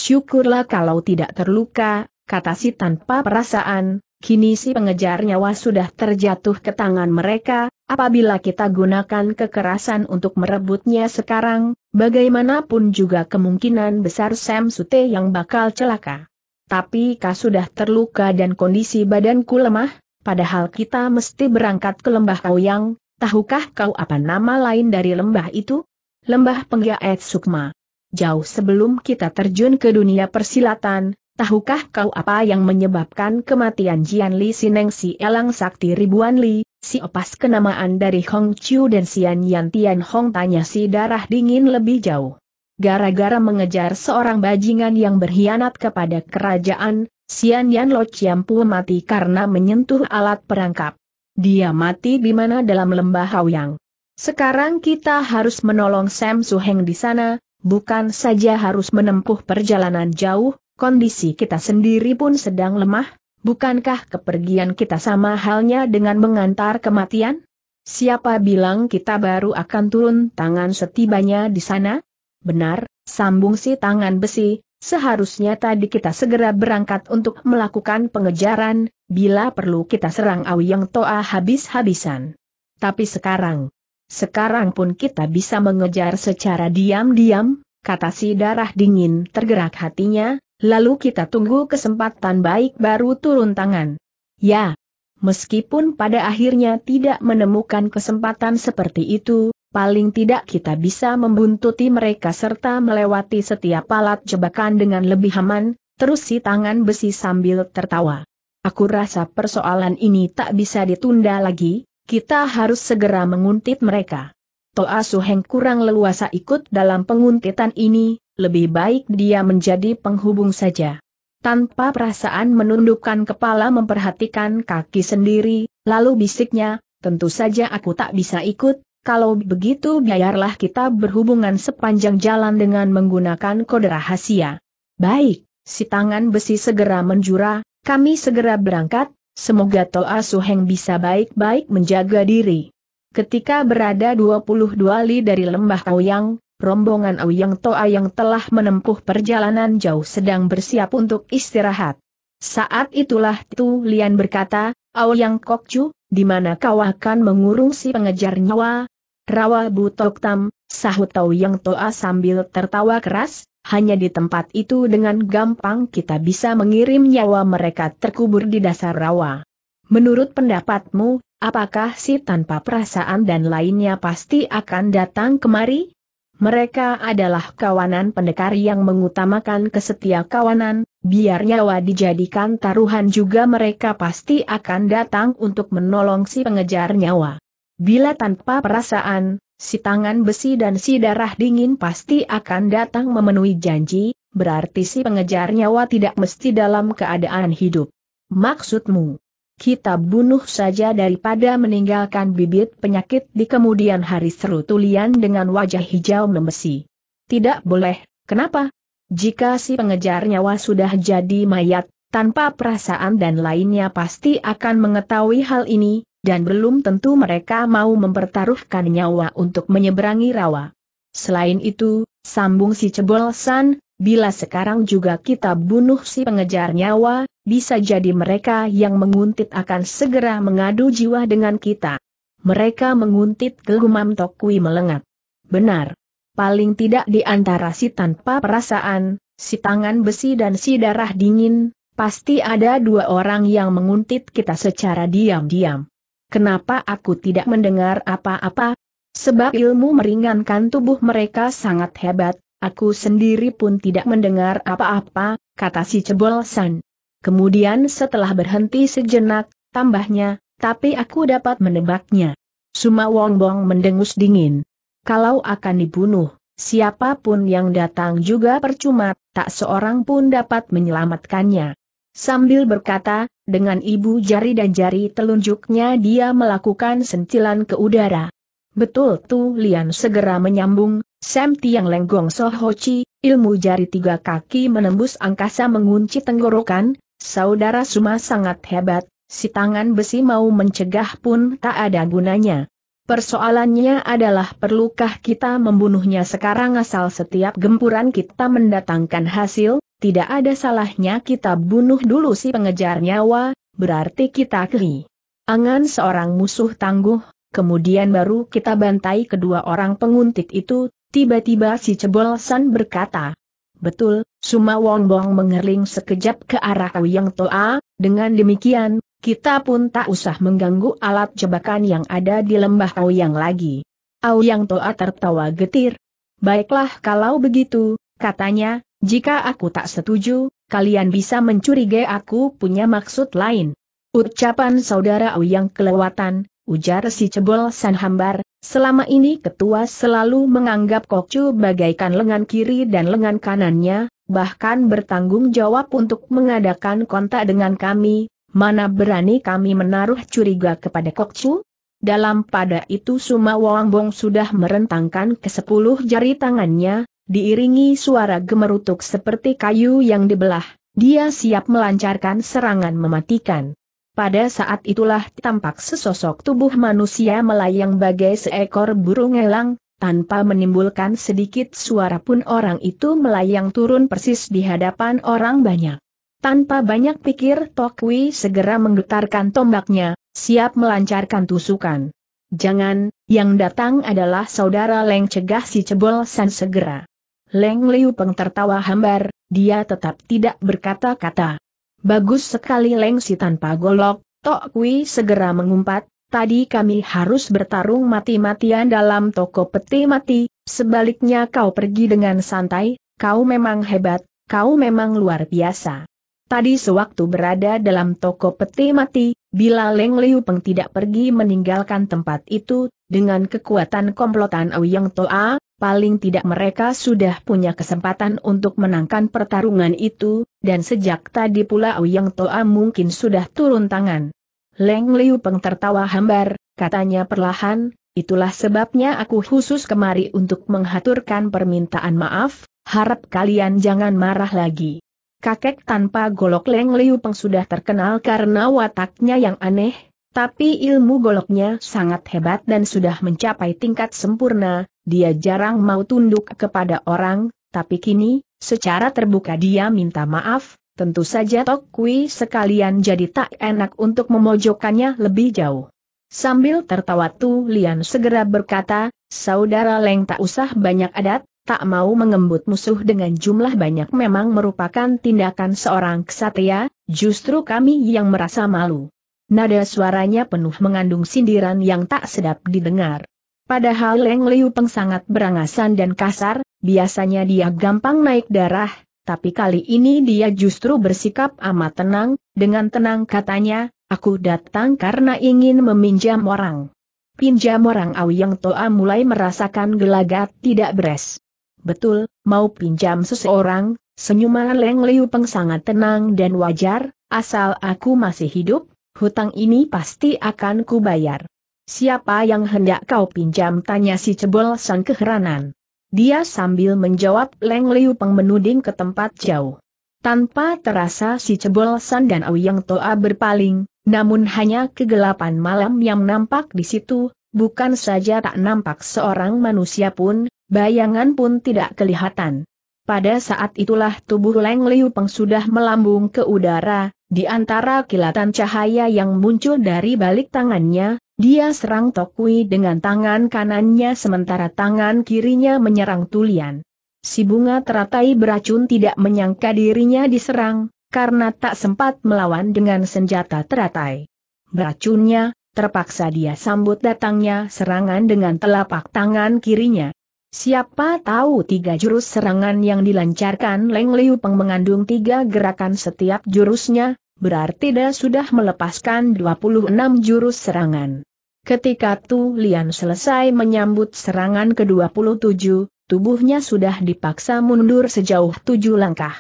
Syukurlah kalau tidak terluka, kata si tanpa perasaan, Kini si pengejar nyawa sudah terjatuh ke tangan mereka, apabila kita gunakan kekerasan untuk merebutnya sekarang, bagaimanapun juga kemungkinan besar Sam Sute yang bakal celaka. Tapi kau sudah terluka dan kondisi badanku lemah, padahal kita mesti berangkat ke lembah kau yang, tahukah kau apa nama lain dari lembah itu? Lembah Penggaet Sukma. Jauh sebelum kita terjun ke dunia persilatan, Tahukah kau apa yang menyebabkan kematian Jian Li Sineng si Elang Sakti ribuan Li, si opas kenamaan dari Hong Chiu dan Sian Yan Tian Hong tanya si darah dingin lebih jauh. Gara-gara mengejar seorang bajingan yang berkhianat kepada kerajaan, Sian Yan Lo Chiampu mati karena menyentuh alat perangkap. Dia mati di mana dalam lembah Haoyang. Sekarang kita harus menolong Sam Suheng di sana, bukan saja harus menempuh perjalanan jauh, kondisi kita sendiri pun sedang lemah, bukankah kepergian kita sama halnya dengan mengantar kematian? Siapa bilang kita baru akan turun tangan setibanya di sana? Benar, sambung si tangan besi, seharusnya tadi kita segera berangkat untuk melakukan pengejaran, bila perlu kita serang Awyang Toa habis-habisan. Tapi sekarang, sekarang pun kita bisa mengejar secara diam-diam, kata si darah dingin tergerak hatinya, lalu kita tunggu kesempatan baik baru turun tangan. Ya, meskipun pada akhirnya tidak menemukan kesempatan seperti itu, paling tidak kita bisa membuntuti mereka serta melewati setiap alat jebakan dengan lebih aman, terus si tangan besi sambil tertawa. Aku rasa persoalan ini tak bisa ditunda lagi, kita harus segera menguntit mereka. Toa Suheng kurang leluasa ikut dalam penguntitan ini, lebih baik dia menjadi penghubung saja. Tanpa perasaan menundukkan kepala memperhatikan kaki sendiri, lalu bisiknya, tentu saja aku tak bisa ikut, kalau begitu biarlah kita berhubungan sepanjang jalan dengan menggunakan kode rahasia. Baik, si tangan besi segera menjura, kami segera berangkat, semoga Toa Suheng bisa baik-baik menjaga diri. Ketika berada 22 li dari lembah Kaoyang, rombongan Auyang Toa yang telah menempuh perjalanan jauh sedang bersiap untuk istirahat. Saat itulah Tu Lian berkata, Auyang Kokju, di mana kau akan mengurung si pengejar nyawa? Rawa Butok Tam, sahut Auyang Toa sambil tertawa keras, hanya di tempat itu dengan gampang kita bisa mengirim nyawa mereka terkubur di dasar rawa. Menurut pendapatmu, apakah si tanpa perasaan dan lainnya pasti akan datang kemari? Mereka adalah kawanan pendekar yang mengutamakan kesetia kawanan, biar nyawa dijadikan taruhan juga mereka pasti akan datang untuk menolong si pengejar nyawa. Bila tanpa perasaan, si tangan besi dan si darah dingin pasti akan datang memenuhi janji, berarti si pengejar nyawa tidak mesti dalam keadaan hidup. Maksudmu? kita bunuh saja daripada meninggalkan bibit penyakit di kemudian hari seru Tulian dengan wajah hijau memesi. Tidak boleh, kenapa? Jika si pengejar nyawa sudah jadi mayat, tanpa perasaan dan lainnya pasti akan mengetahui hal ini, dan belum tentu mereka mau mempertaruhkan nyawa untuk menyeberangi rawa. Selain itu, sambung si Cebol San, Bila sekarang juga kita bunuh si pengejar nyawa, bisa jadi mereka yang menguntit akan segera mengadu jiwa dengan kita. Mereka menguntit Gelumam Tokwi melengat. Benar. Paling tidak di antara si tanpa perasaan, si tangan besi dan si darah dingin, pasti ada dua orang yang menguntit kita secara diam-diam. Kenapa aku tidak mendengar apa-apa? Sebab ilmu meringankan tubuh mereka sangat hebat, Aku sendiri pun tidak mendengar apa-apa, kata si Cebol San. Kemudian setelah berhenti sejenak, tambahnya, tapi aku dapat menebaknya. Suma Wong Bong mendengus dingin. Kalau akan dibunuh, siapapun yang datang juga percuma, tak seorang pun dapat menyelamatkannya. Sambil berkata, dengan ibu jari dan jari telunjuknya dia melakukan sentilan ke udara. Betul tuh Lian segera menyambung, Sam Tiang Lenggong Soho Ho Chi, ilmu jari tiga kaki menembus angkasa mengunci tenggorokan, saudara Suma sangat hebat, si tangan besi mau mencegah pun tak ada gunanya. Persoalannya adalah perlukah kita membunuhnya sekarang asal setiap gempuran kita mendatangkan hasil, tidak ada salahnya kita bunuh dulu si pengejar nyawa, berarti kita keli. Angan seorang musuh tangguh, kemudian baru kita bantai kedua orang penguntit itu, Tiba-tiba si Cebol San berkata, Betul, Suma wong bong mengerling sekejap ke arah Yang Toa, dengan demikian, kita pun tak usah mengganggu alat jebakan yang ada di lembah Auyang lagi. Auyang Toa tertawa getir. Baiklah kalau begitu, katanya, jika aku tak setuju, kalian bisa mencurigai aku punya maksud lain. Ucapan saudara Auyang kelewatan, ujar si cebol San Hambar, Selama ini ketua selalu menganggap Kokcu bagaikan lengan kiri dan lengan kanannya, bahkan bertanggung jawab untuk mengadakan kontak dengan kami, mana berani kami menaruh curiga kepada Kokcu? Dalam pada itu Suma Wongbong sudah merentangkan ke sepuluh jari tangannya, diiringi suara gemerutuk seperti kayu yang dibelah, dia siap melancarkan serangan mematikan. Pada saat itulah tampak sesosok tubuh manusia melayang bagai seekor burung elang, tanpa menimbulkan sedikit suara pun orang itu melayang turun persis di hadapan orang banyak. Tanpa banyak pikir Tokwi segera menggetarkan tombaknya, siap melancarkan tusukan. Jangan, yang datang adalah saudara Leng cegah si Cebol San segera. Leng Liu Peng tertawa hambar, dia tetap tidak berkata-kata. Bagus sekali Lengsi tanpa golok, Tok Kui segera mengumpat, tadi kami harus bertarung mati-matian dalam toko peti mati, sebaliknya kau pergi dengan santai, kau memang hebat, kau memang luar biasa. Tadi sewaktu berada dalam toko peti mati, bila Leng Liu Peng tidak pergi meninggalkan tempat itu, dengan kekuatan komplotan Auyang Toa, paling tidak mereka sudah punya kesempatan untuk menangkan pertarungan itu, dan sejak tadi pula Uyang Toa mungkin sudah turun tangan. Leng Liu Peng tertawa hambar, katanya perlahan, itulah sebabnya aku khusus kemari untuk menghaturkan permintaan maaf, harap kalian jangan marah lagi. Kakek tanpa golok Leng Liu Peng sudah terkenal karena wataknya yang aneh, tapi ilmu goloknya sangat hebat dan sudah mencapai tingkat sempurna, dia jarang mau tunduk kepada orang, tapi kini, secara terbuka dia minta maaf, tentu saja Tok Kui sekalian jadi tak enak untuk memojokkannya lebih jauh. Sambil tertawa Tu Lian segera berkata, Saudara Leng tak usah banyak adat, tak mau mengembut musuh dengan jumlah banyak memang merupakan tindakan seorang kesatria, justru kami yang merasa malu. Nada suaranya penuh mengandung sindiran yang tak sedap didengar. Padahal Leng Liu Peng sangat berangasan dan kasar, biasanya dia gampang naik darah, tapi kali ini dia justru bersikap amat tenang, dengan tenang katanya, aku datang karena ingin meminjam orang. Pinjam orang Auyang Toa mulai merasakan gelagat tidak beres. Betul, mau pinjam seseorang, senyuman Leng Liu Peng sangat tenang dan wajar, asal aku masih hidup, hutang ini pasti akan kubayar. Siapa yang hendak kau pinjam? Tanya si cebol sang keheranan. Dia sambil menjawab Leng Liu Peng menuding ke tempat jauh. Tanpa terasa si cebol san dan Auyang Toa berpaling, namun hanya kegelapan malam yang nampak di situ, bukan saja tak nampak seorang manusia pun, bayangan pun tidak kelihatan. Pada saat itulah tubuh Leng Liu Peng sudah melambung ke udara, di antara kilatan cahaya yang muncul dari balik tangannya, dia serang Tokui dengan tangan kanannya sementara tangan kirinya menyerang Tulian. Si bunga teratai beracun tidak menyangka dirinya diserang, karena tak sempat melawan dengan senjata teratai. Beracunnya, terpaksa dia sambut datangnya serangan dengan telapak tangan kirinya. Siapa tahu tiga jurus serangan yang dilancarkan Leng Liu Peng mengandung tiga gerakan setiap jurusnya, berarti dia sudah melepaskan 26 jurus serangan. Ketika Tu Lian selesai menyambut serangan ke-27, tubuhnya sudah dipaksa mundur sejauh tujuh langkah.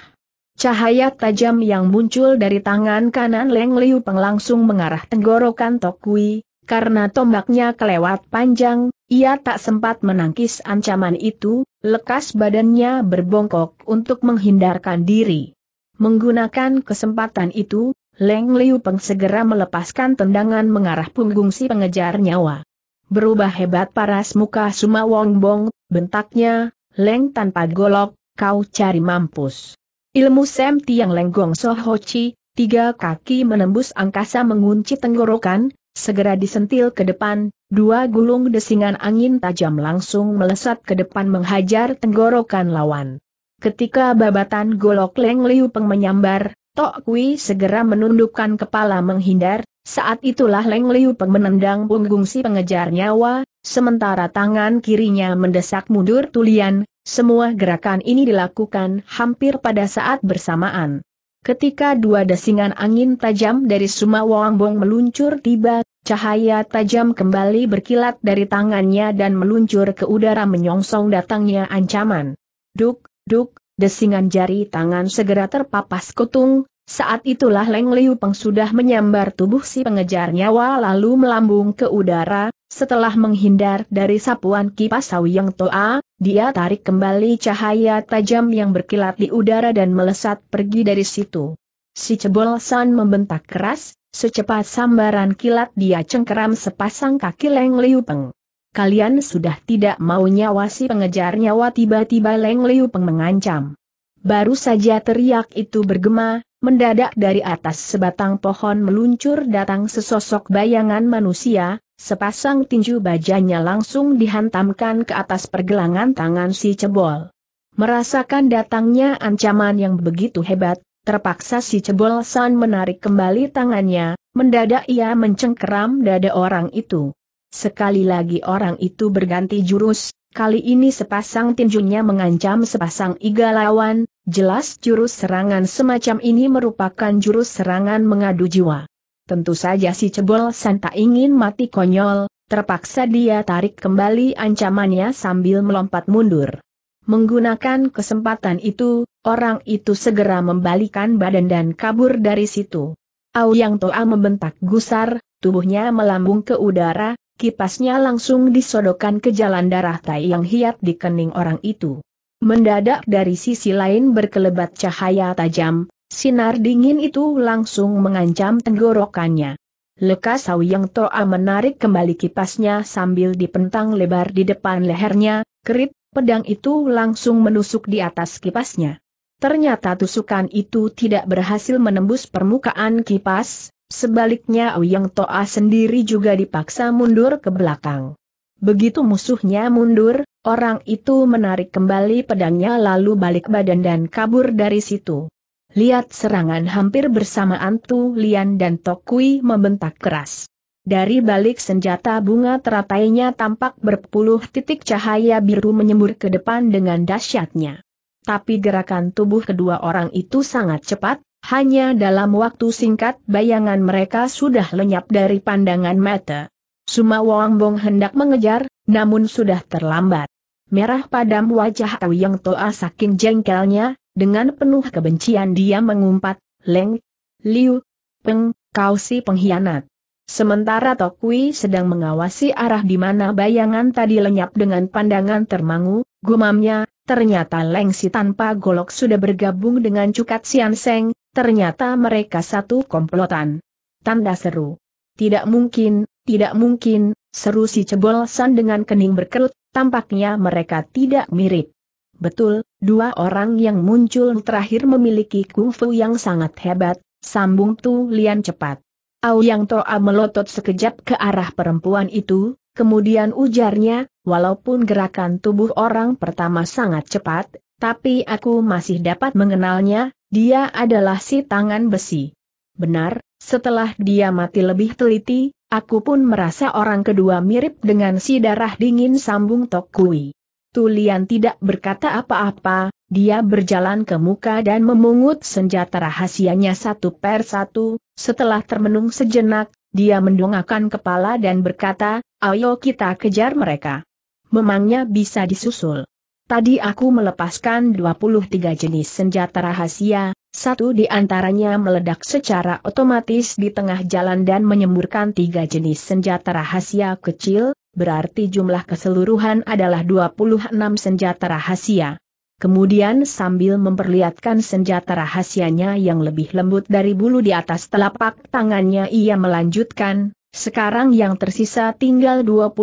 Cahaya tajam yang muncul dari tangan kanan Leng Liu Peng langsung mengarah tenggorokan Tokui, karena tombaknya kelewat panjang, ia tak sempat menangkis ancaman itu, lekas badannya berbongkok untuk menghindarkan diri. Menggunakan kesempatan itu, Leng Liu Peng segera melepaskan tendangan mengarah punggung si pengejar nyawa. Berubah hebat paras muka Suma Wong Bong, bentaknya, Leng tanpa golok, kau cari mampus. Ilmu Sem Tiang Leng Gong Lenggong Chi, tiga kaki menembus angkasa mengunci tenggorokan, Segera disentil ke depan, dua gulung desingan angin tajam langsung melesat ke depan menghajar tenggorokan lawan. Ketika babatan golok Leng Liu Peng menyambar, Tok Kui segera menundukkan kepala menghindar, saat itulah Leng Liu Peng menendang punggung si pengejar nyawa, sementara tangan kirinya mendesak mundur tulian, semua gerakan ini dilakukan hampir pada saat bersamaan. Ketika dua desingan angin tajam dari Suma Sumawangbong meluncur tiba, cahaya tajam kembali berkilat dari tangannya dan meluncur ke udara menyongsong datangnya ancaman. Duk, duk, desingan jari tangan segera terpapas kutung, saat itulah Leng Liu Peng sudah menyambar tubuh si pengejar nyawa lalu melambung ke udara, setelah menghindar dari sapuan kipas Sau Yang Toa, dia tarik kembali cahaya tajam yang berkilat di udara dan melesat pergi dari situ. Si Cebol San membentak keras, secepat sambaran kilat dia cengkeram sepasang kaki Leng Liu Peng. Kalian sudah tidak mau nyawa si pengejar nyawa tiba-tiba Leng Liu Peng mengancam. Baru saja teriak itu bergema, Mendadak dari atas sebatang pohon meluncur datang sesosok bayangan manusia, sepasang tinju bajanya langsung dihantamkan ke atas pergelangan tangan si cebol. Merasakan datangnya ancaman yang begitu hebat, terpaksa si cebol san menarik kembali tangannya, mendadak ia mencengkeram dada orang itu. Sekali lagi orang itu berganti jurus, Kali ini sepasang tinjunya mengancam sepasang iga lawan, jelas jurus serangan semacam ini merupakan jurus serangan mengadu jiwa. Tentu saja si cebol Santa ingin mati konyol, terpaksa dia tarik kembali ancamannya sambil melompat mundur. Menggunakan kesempatan itu, orang itu segera membalikan badan dan kabur dari situ. yang Toa membentak gusar, tubuhnya melambung ke udara, kipasnya langsung disodokan ke jalan darah tai yang hiat di kening orang itu. Mendadak dari sisi lain berkelebat cahaya tajam, sinar dingin itu langsung mengancam tenggorokannya. Lekas Sau Yang Toa menarik kembali kipasnya sambil dipentang lebar di depan lehernya, kerip, pedang itu langsung menusuk di atas kipasnya. Ternyata tusukan itu tidak berhasil menembus permukaan kipas, Sebaliknya Ouyang Toa sendiri juga dipaksa mundur ke belakang. Begitu musuhnya mundur, orang itu menarik kembali pedangnya lalu balik badan dan kabur dari situ. Lihat serangan hampir bersamaan Tu Lian dan Tokui membentak keras. Dari balik senjata bunga teratainya tampak berpuluh titik cahaya biru menyembur ke depan dengan dahsyatnya. Tapi gerakan tubuh kedua orang itu sangat cepat, hanya dalam waktu singkat bayangan mereka sudah lenyap dari pandangan mata. Suma Wang Bong hendak mengejar, namun sudah terlambat. Merah padam wajah Yang Toa saking jengkelnya, dengan penuh kebencian dia mengumpat, Leng, Liu, Peng, kau si pengkhianat. Sementara Tokui sedang mengawasi arah di mana bayangan tadi lenyap dengan pandangan termangu, gumamnya, ternyata Leng Si tanpa golok sudah bergabung dengan Cukat Sian Seng, Ternyata mereka satu komplotan. Tanda seru. Tidak mungkin, tidak mungkin, seru si cebol san dengan kening berkerut, tampaknya mereka tidak mirip. Betul, dua orang yang muncul terakhir memiliki kungfu yang sangat hebat, sambung Tu Lian cepat. Yang Toa melotot sekejap ke arah perempuan itu, kemudian ujarnya, walaupun gerakan tubuh orang pertama sangat cepat, tapi aku masih dapat mengenalnya, dia adalah si tangan besi. Benar, setelah dia mati lebih teliti, aku pun merasa orang kedua mirip dengan si darah dingin sambung Tok Kui. Tulian tidak berkata apa-apa, dia berjalan ke muka dan memungut senjata rahasianya satu per satu, setelah termenung sejenak, dia mendongakkan kepala dan berkata, ayo kita kejar mereka. Memangnya bisa disusul. Tadi aku melepaskan 23 jenis senjata rahasia, satu di antaranya meledak secara otomatis di tengah jalan dan menyemburkan tiga jenis senjata rahasia kecil, berarti jumlah keseluruhan adalah 26 senjata rahasia. Kemudian sambil memperlihatkan senjata rahasianya yang lebih lembut dari bulu di atas telapak tangannya ia melanjutkan, sekarang yang tersisa tinggal 25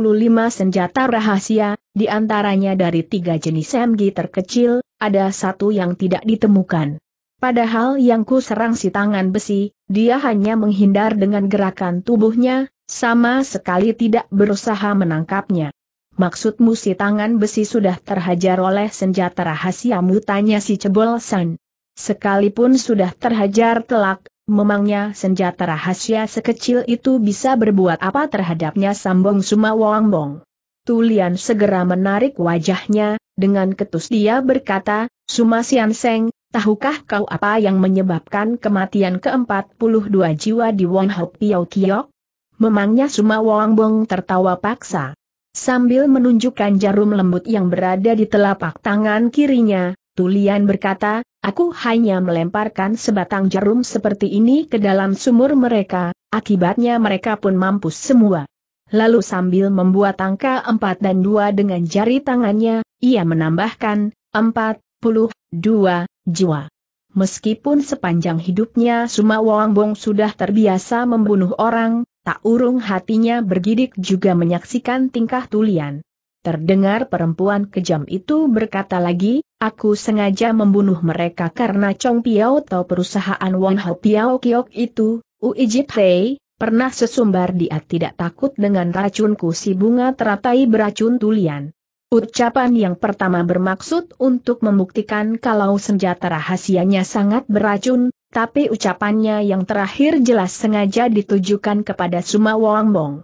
senjata rahasia, di antaranya dari tiga jenis MG terkecil, ada satu yang tidak ditemukan. Padahal yang ku serang si tangan besi, dia hanya menghindar dengan gerakan tubuhnya, sama sekali tidak berusaha menangkapnya. Maksudmu si tangan besi sudah terhajar oleh senjata rahasiamu tanya si Cebol San. Sekalipun sudah terhajar telak, Memangnya senjata rahasia sekecil itu bisa berbuat apa terhadapnya Sambong suma Wangbong? Tulian segera menarik wajahnya, dengan ketus dia berkata, Suma Sian Seng, tahukah kau apa yang menyebabkan kematian ke-42 jiwa di Wong Hau Piao Memangnya Suma Wangbong tertawa paksa. Sambil menunjukkan jarum lembut yang berada di telapak tangan kirinya, Tulian berkata, aku hanya melemparkan sebatang jarum seperti ini ke dalam sumur mereka, akibatnya mereka pun mampus semua. Lalu sambil membuat angka empat dan dua dengan jari tangannya, ia menambahkan, empat puluh dua jiwa. Meskipun sepanjang hidupnya Suma Wongbong sudah terbiasa membunuh orang, tak urung hatinya bergidik juga menyaksikan tingkah Tulian. Terdengar perempuan kejam itu berkata lagi, Aku sengaja membunuh mereka karena Chong Piao atau perusahaan Wang Ho Piao Kiok itu, Ui Jit Hei, pernah sesumbar dia tidak takut dengan racunku si bunga teratai beracun tulian. Ucapan yang pertama bermaksud untuk membuktikan kalau senjata rahasianya sangat beracun, tapi ucapannya yang terakhir jelas sengaja ditujukan kepada Suma Wang Bong.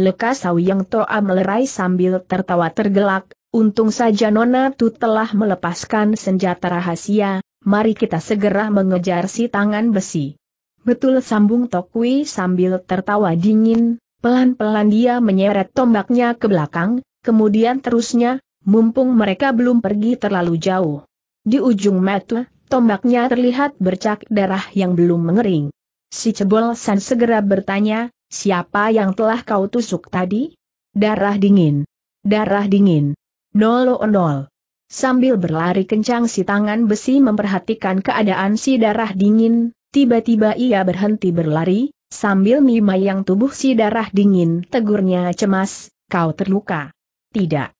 Lekas Sau Yang Toa melerai sambil tertawa tergelak, Untung saja Nona Tu telah melepaskan senjata rahasia, mari kita segera mengejar si tangan besi. Betul sambung Tokwi sambil tertawa dingin, pelan-pelan dia menyeret tombaknya ke belakang, kemudian terusnya, mumpung mereka belum pergi terlalu jauh. Di ujung mata, tombaknya terlihat bercak darah yang belum mengering. Si Cebol San segera bertanya, siapa yang telah kau tusuk tadi? Darah dingin. Darah dingin. Nol Sambil berlari kencang si tangan besi memperhatikan keadaan si darah dingin, tiba-tiba ia berhenti berlari, sambil mimai yang tubuh si darah dingin tegurnya cemas, kau terluka. Tidak.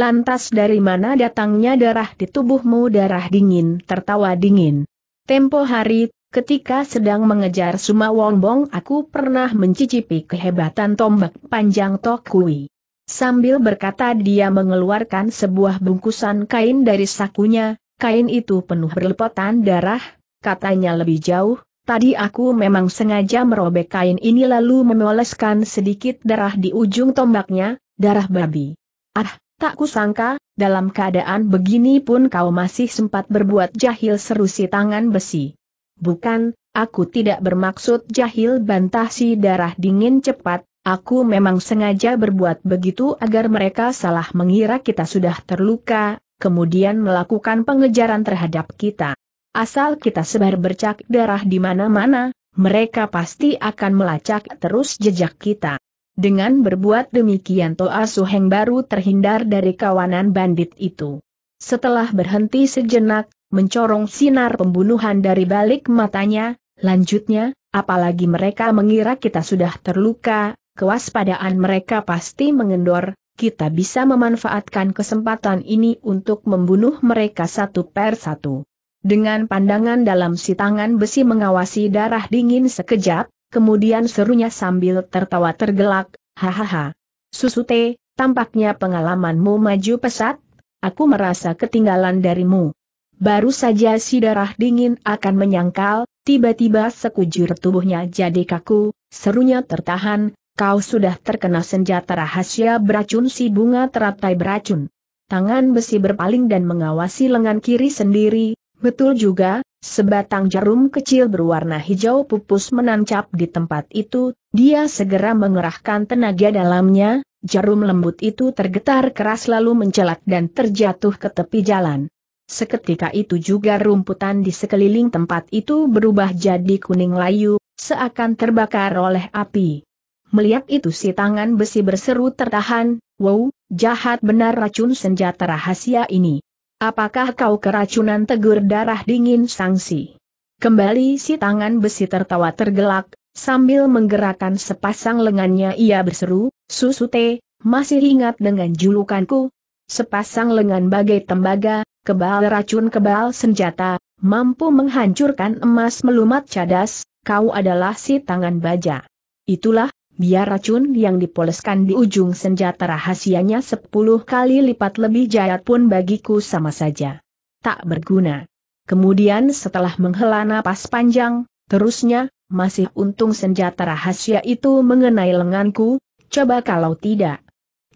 Lantas dari mana datangnya darah di tubuhmu darah dingin tertawa dingin. Tempo hari, ketika sedang mengejar Suma Wongbong, aku pernah mencicipi kehebatan tombak panjang Tokui. Sambil berkata dia mengeluarkan sebuah bungkusan kain dari sakunya, kain itu penuh berlepotan darah, katanya lebih jauh, tadi aku memang sengaja merobek kain ini lalu memoleskan sedikit darah di ujung tombaknya, darah babi. Ah, tak kusangka, dalam keadaan begini pun kau masih sempat berbuat jahil seru si tangan besi. Bukan, aku tidak bermaksud jahil bantah si darah dingin cepat, Aku memang sengaja berbuat begitu agar mereka salah mengira kita sudah terluka, kemudian melakukan pengejaran terhadap kita. Asal kita sebar bercak darah di mana-mana, mereka pasti akan melacak terus jejak kita. Dengan berbuat demikian Toa Suheng baru terhindar dari kawanan bandit itu. Setelah berhenti sejenak, mencorong sinar pembunuhan dari balik matanya, lanjutnya, apalagi mereka mengira kita sudah terluka, kewaspadaan mereka pasti mengendor, kita bisa memanfaatkan kesempatan ini untuk membunuh mereka satu per satu. Dengan pandangan dalam si tangan besi mengawasi darah dingin sekejap, kemudian serunya sambil tertawa tergelak, hahaha. Susute, tampaknya pengalamanmu maju pesat, aku merasa ketinggalan darimu. Baru saja si darah dingin akan menyangkal, tiba-tiba sekujur tubuhnya jadi kaku, serunya tertahan, kau sudah terkena senjata rahasia beracun si bunga teratai beracun. Tangan besi berpaling dan mengawasi lengan kiri sendiri, betul juga, sebatang jarum kecil berwarna hijau pupus menancap di tempat itu, dia segera mengerahkan tenaga dalamnya, jarum lembut itu tergetar keras lalu mencelak dan terjatuh ke tepi jalan. Seketika itu juga rumputan di sekeliling tempat itu berubah jadi kuning layu, seakan terbakar oleh api. Melihat itu si tangan besi berseru tertahan, wow, jahat benar racun senjata rahasia ini. Apakah kau keracunan tegur darah dingin sangsi? Kembali si tangan besi tertawa tergelak, sambil menggerakkan sepasang lengannya ia berseru, susute, masih ingat dengan julukanku? Sepasang lengan bagai tembaga, kebal racun kebal senjata, mampu menghancurkan emas melumat cadas, kau adalah si tangan baja. Itulah biar racun yang dipoleskan di ujung senjata rahasianya sepuluh kali lipat lebih jahat pun bagiku sama saja. Tak berguna. Kemudian setelah menghela napas panjang, terusnya, masih untung senjata rahasia itu mengenai lenganku, coba kalau tidak.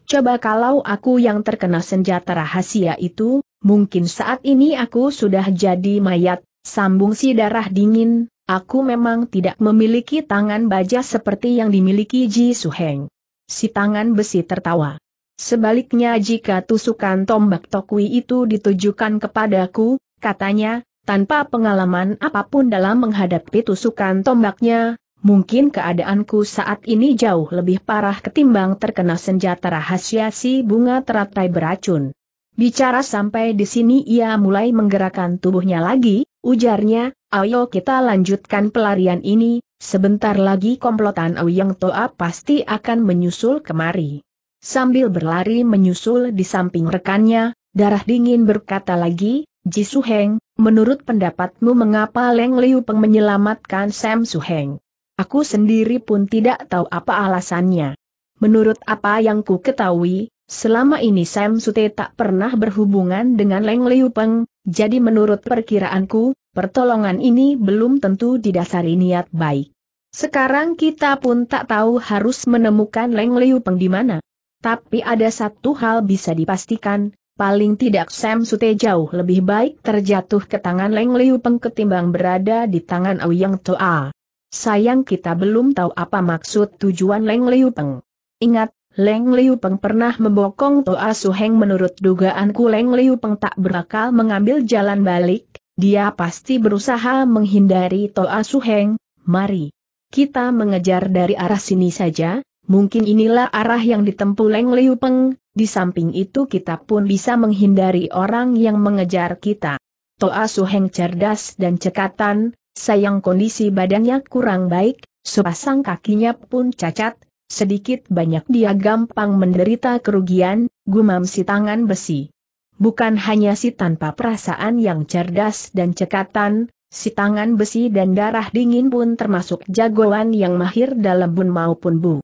Coba kalau aku yang terkena senjata rahasia itu, mungkin saat ini aku sudah jadi mayat, sambung si darah dingin, Aku memang tidak memiliki tangan baja seperti yang dimiliki Ji Suheng. Si tangan besi tertawa. Sebaliknya jika tusukan tombak Tokwi itu ditujukan kepadaku, katanya, tanpa pengalaman apapun dalam menghadapi tusukan tombaknya, mungkin keadaanku saat ini jauh lebih parah ketimbang terkena senjata rahasia si bunga teratai beracun. Bicara sampai di sini ia mulai menggerakkan tubuhnya lagi, Ujarnya, ayo kita lanjutkan pelarian ini, sebentar lagi komplotan Ouyang Toa pasti akan menyusul kemari. Sambil berlari menyusul di samping rekannya, darah dingin berkata lagi, Ji Suheng, menurut pendapatmu mengapa Leng Liu Peng menyelamatkan Sam Suheng? Aku sendiri pun tidak tahu apa alasannya. Menurut apa yang ku ketahui, selama ini Sam Sute tak pernah berhubungan dengan Leng Liu Peng, jadi menurut perkiraanku, pertolongan ini belum tentu didasari niat baik. Sekarang kita pun tak tahu harus menemukan Leng Liu Peng di mana. Tapi ada satu hal bisa dipastikan, paling tidak Sam Sute jauh lebih baik terjatuh ke tangan Leng Liu Peng ketimbang berada di tangan Ouyang Toa. Sayang kita belum tahu apa maksud tujuan Leng Liu Peng. Ingat, Leng Liu Peng pernah membokong Toa Su Heng menurut dugaanku Leng Liu Peng tak berakal mengambil jalan balik, dia pasti berusaha menghindari Toa Su Heng, mari. Kita mengejar dari arah sini saja, mungkin inilah arah yang ditempuh Leng Liu Peng, di samping itu kita pun bisa menghindari orang yang mengejar kita. Toa Su Heng cerdas dan cekatan, sayang kondisi badannya kurang baik, sepasang kakinya pun cacat, Sedikit banyak dia gampang menderita kerugian, gumam si tangan besi. Bukan hanya si tanpa perasaan yang cerdas dan cekatan, si tangan besi dan darah dingin pun termasuk jagoan yang mahir dalam bun maupun bu.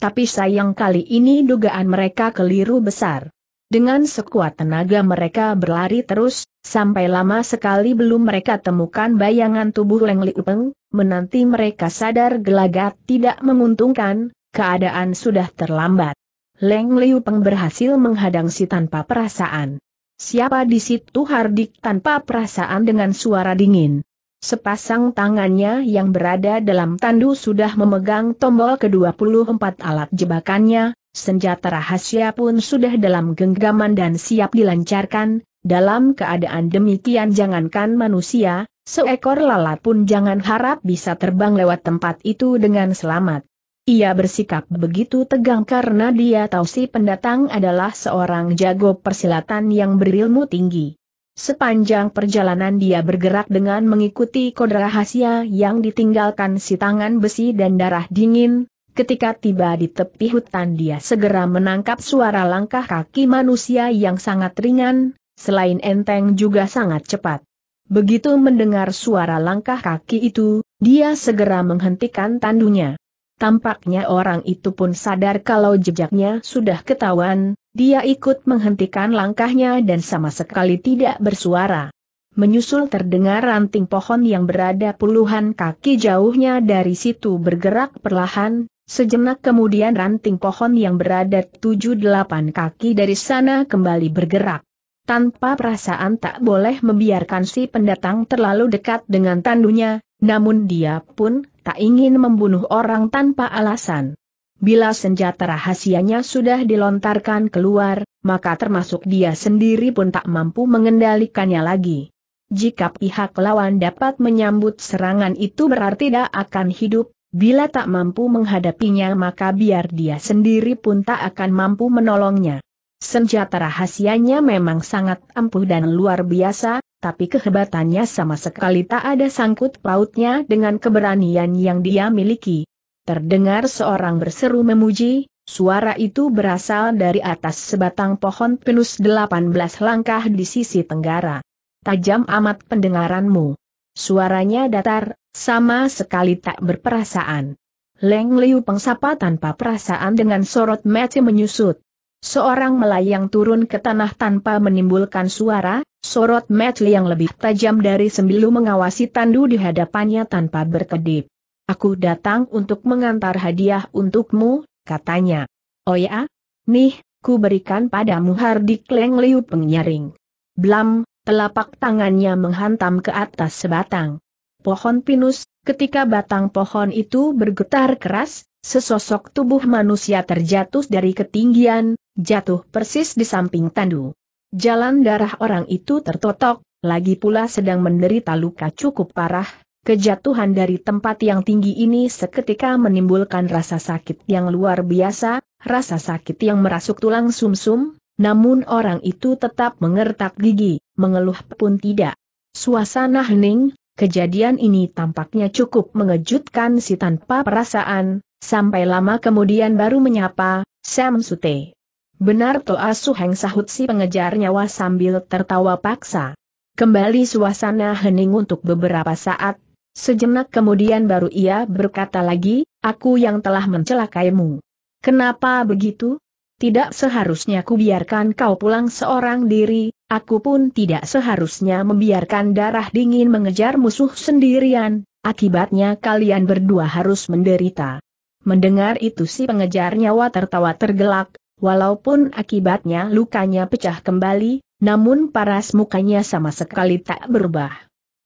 Tapi sayang kali ini dugaan mereka keliru besar. Dengan sekuat tenaga mereka berlari terus, sampai lama sekali belum mereka temukan bayangan tubuh Leng Liupeng, menanti mereka sadar gelagat tidak menguntungkan, keadaan sudah terlambat. Leng Liu Peng berhasil menghadang si tanpa perasaan. Siapa di situ Hardik tanpa perasaan dengan suara dingin. Sepasang tangannya yang berada dalam tandu sudah memegang tombol ke-24 alat jebakannya, senjata rahasia pun sudah dalam genggaman dan siap dilancarkan, dalam keadaan demikian jangankan manusia, seekor lalat pun jangan harap bisa terbang lewat tempat itu dengan selamat. Ia bersikap begitu tegang karena dia tahu si pendatang adalah seorang jago persilatan yang berilmu tinggi. Sepanjang perjalanan dia bergerak dengan mengikuti kode rahasia yang ditinggalkan si tangan besi dan darah dingin, ketika tiba di tepi hutan dia segera menangkap suara langkah kaki manusia yang sangat ringan, selain enteng juga sangat cepat. Begitu mendengar suara langkah kaki itu, dia segera menghentikan tandunya. Tampaknya orang itu pun sadar kalau jejaknya sudah ketahuan, dia ikut menghentikan langkahnya dan sama sekali tidak bersuara. Menyusul terdengar ranting pohon yang berada puluhan kaki jauhnya dari situ bergerak perlahan, sejenak kemudian ranting pohon yang berada tujuh delapan kaki dari sana kembali bergerak. Tanpa perasaan tak boleh membiarkan si pendatang terlalu dekat dengan tandunya, namun dia pun tak ingin membunuh orang tanpa alasan. Bila senjata rahasianya sudah dilontarkan keluar, maka termasuk dia sendiri pun tak mampu mengendalikannya lagi. Jika pihak lawan dapat menyambut serangan itu berarti dia akan hidup, bila tak mampu menghadapinya maka biar dia sendiri pun tak akan mampu menolongnya. Senjata rahasianya memang sangat ampuh dan luar biasa, tapi kehebatannya sama sekali tak ada sangkut pautnya dengan keberanian yang dia miliki. Terdengar seorang berseru memuji, suara itu berasal dari atas sebatang pohon pinus 18 langkah di sisi tenggara. Tajam amat pendengaranmu. Suaranya datar, sama sekali tak berperasaan. Leng Liu pengsapa tanpa perasaan dengan sorot mata menyusut. Seorang melayang turun ke tanah tanpa menimbulkan suara, sorot metu yang lebih tajam dari sembilu mengawasi tandu di hadapannya tanpa berkedip. Aku datang untuk mengantar hadiah untukmu, katanya. Oh ya? Nih, ku berikan padamu hardik leng liu penyaring. Blam, telapak tangannya menghantam ke atas sebatang pohon pinus, ketika batang pohon itu bergetar keras, Sesosok tubuh manusia terjatuh dari ketinggian, jatuh persis di samping tandu. Jalan darah orang itu tertotok, lagi pula sedang menderita luka cukup parah, kejatuhan dari tempat yang tinggi ini seketika menimbulkan rasa sakit yang luar biasa, rasa sakit yang merasuk tulang sumsum, -sum, namun orang itu tetap mengertak gigi, mengeluh pun tidak. Suasana hening, kejadian ini tampaknya cukup mengejutkan si tanpa perasaan, sampai lama kemudian baru menyapa, Sam Sute. Benar Toa Suheng sahut si pengejar nyawa sambil tertawa paksa. Kembali suasana hening untuk beberapa saat, sejenak kemudian baru ia berkata lagi, aku yang telah mencelakaimu. Kenapa begitu? Tidak seharusnya ku biarkan kau pulang seorang diri, aku pun tidak seharusnya membiarkan darah dingin mengejar musuh sendirian, akibatnya kalian berdua harus menderita. Mendengar itu si pengejar nyawa tertawa tergelak, Walaupun akibatnya lukanya pecah kembali, namun paras mukanya sama sekali tak berubah.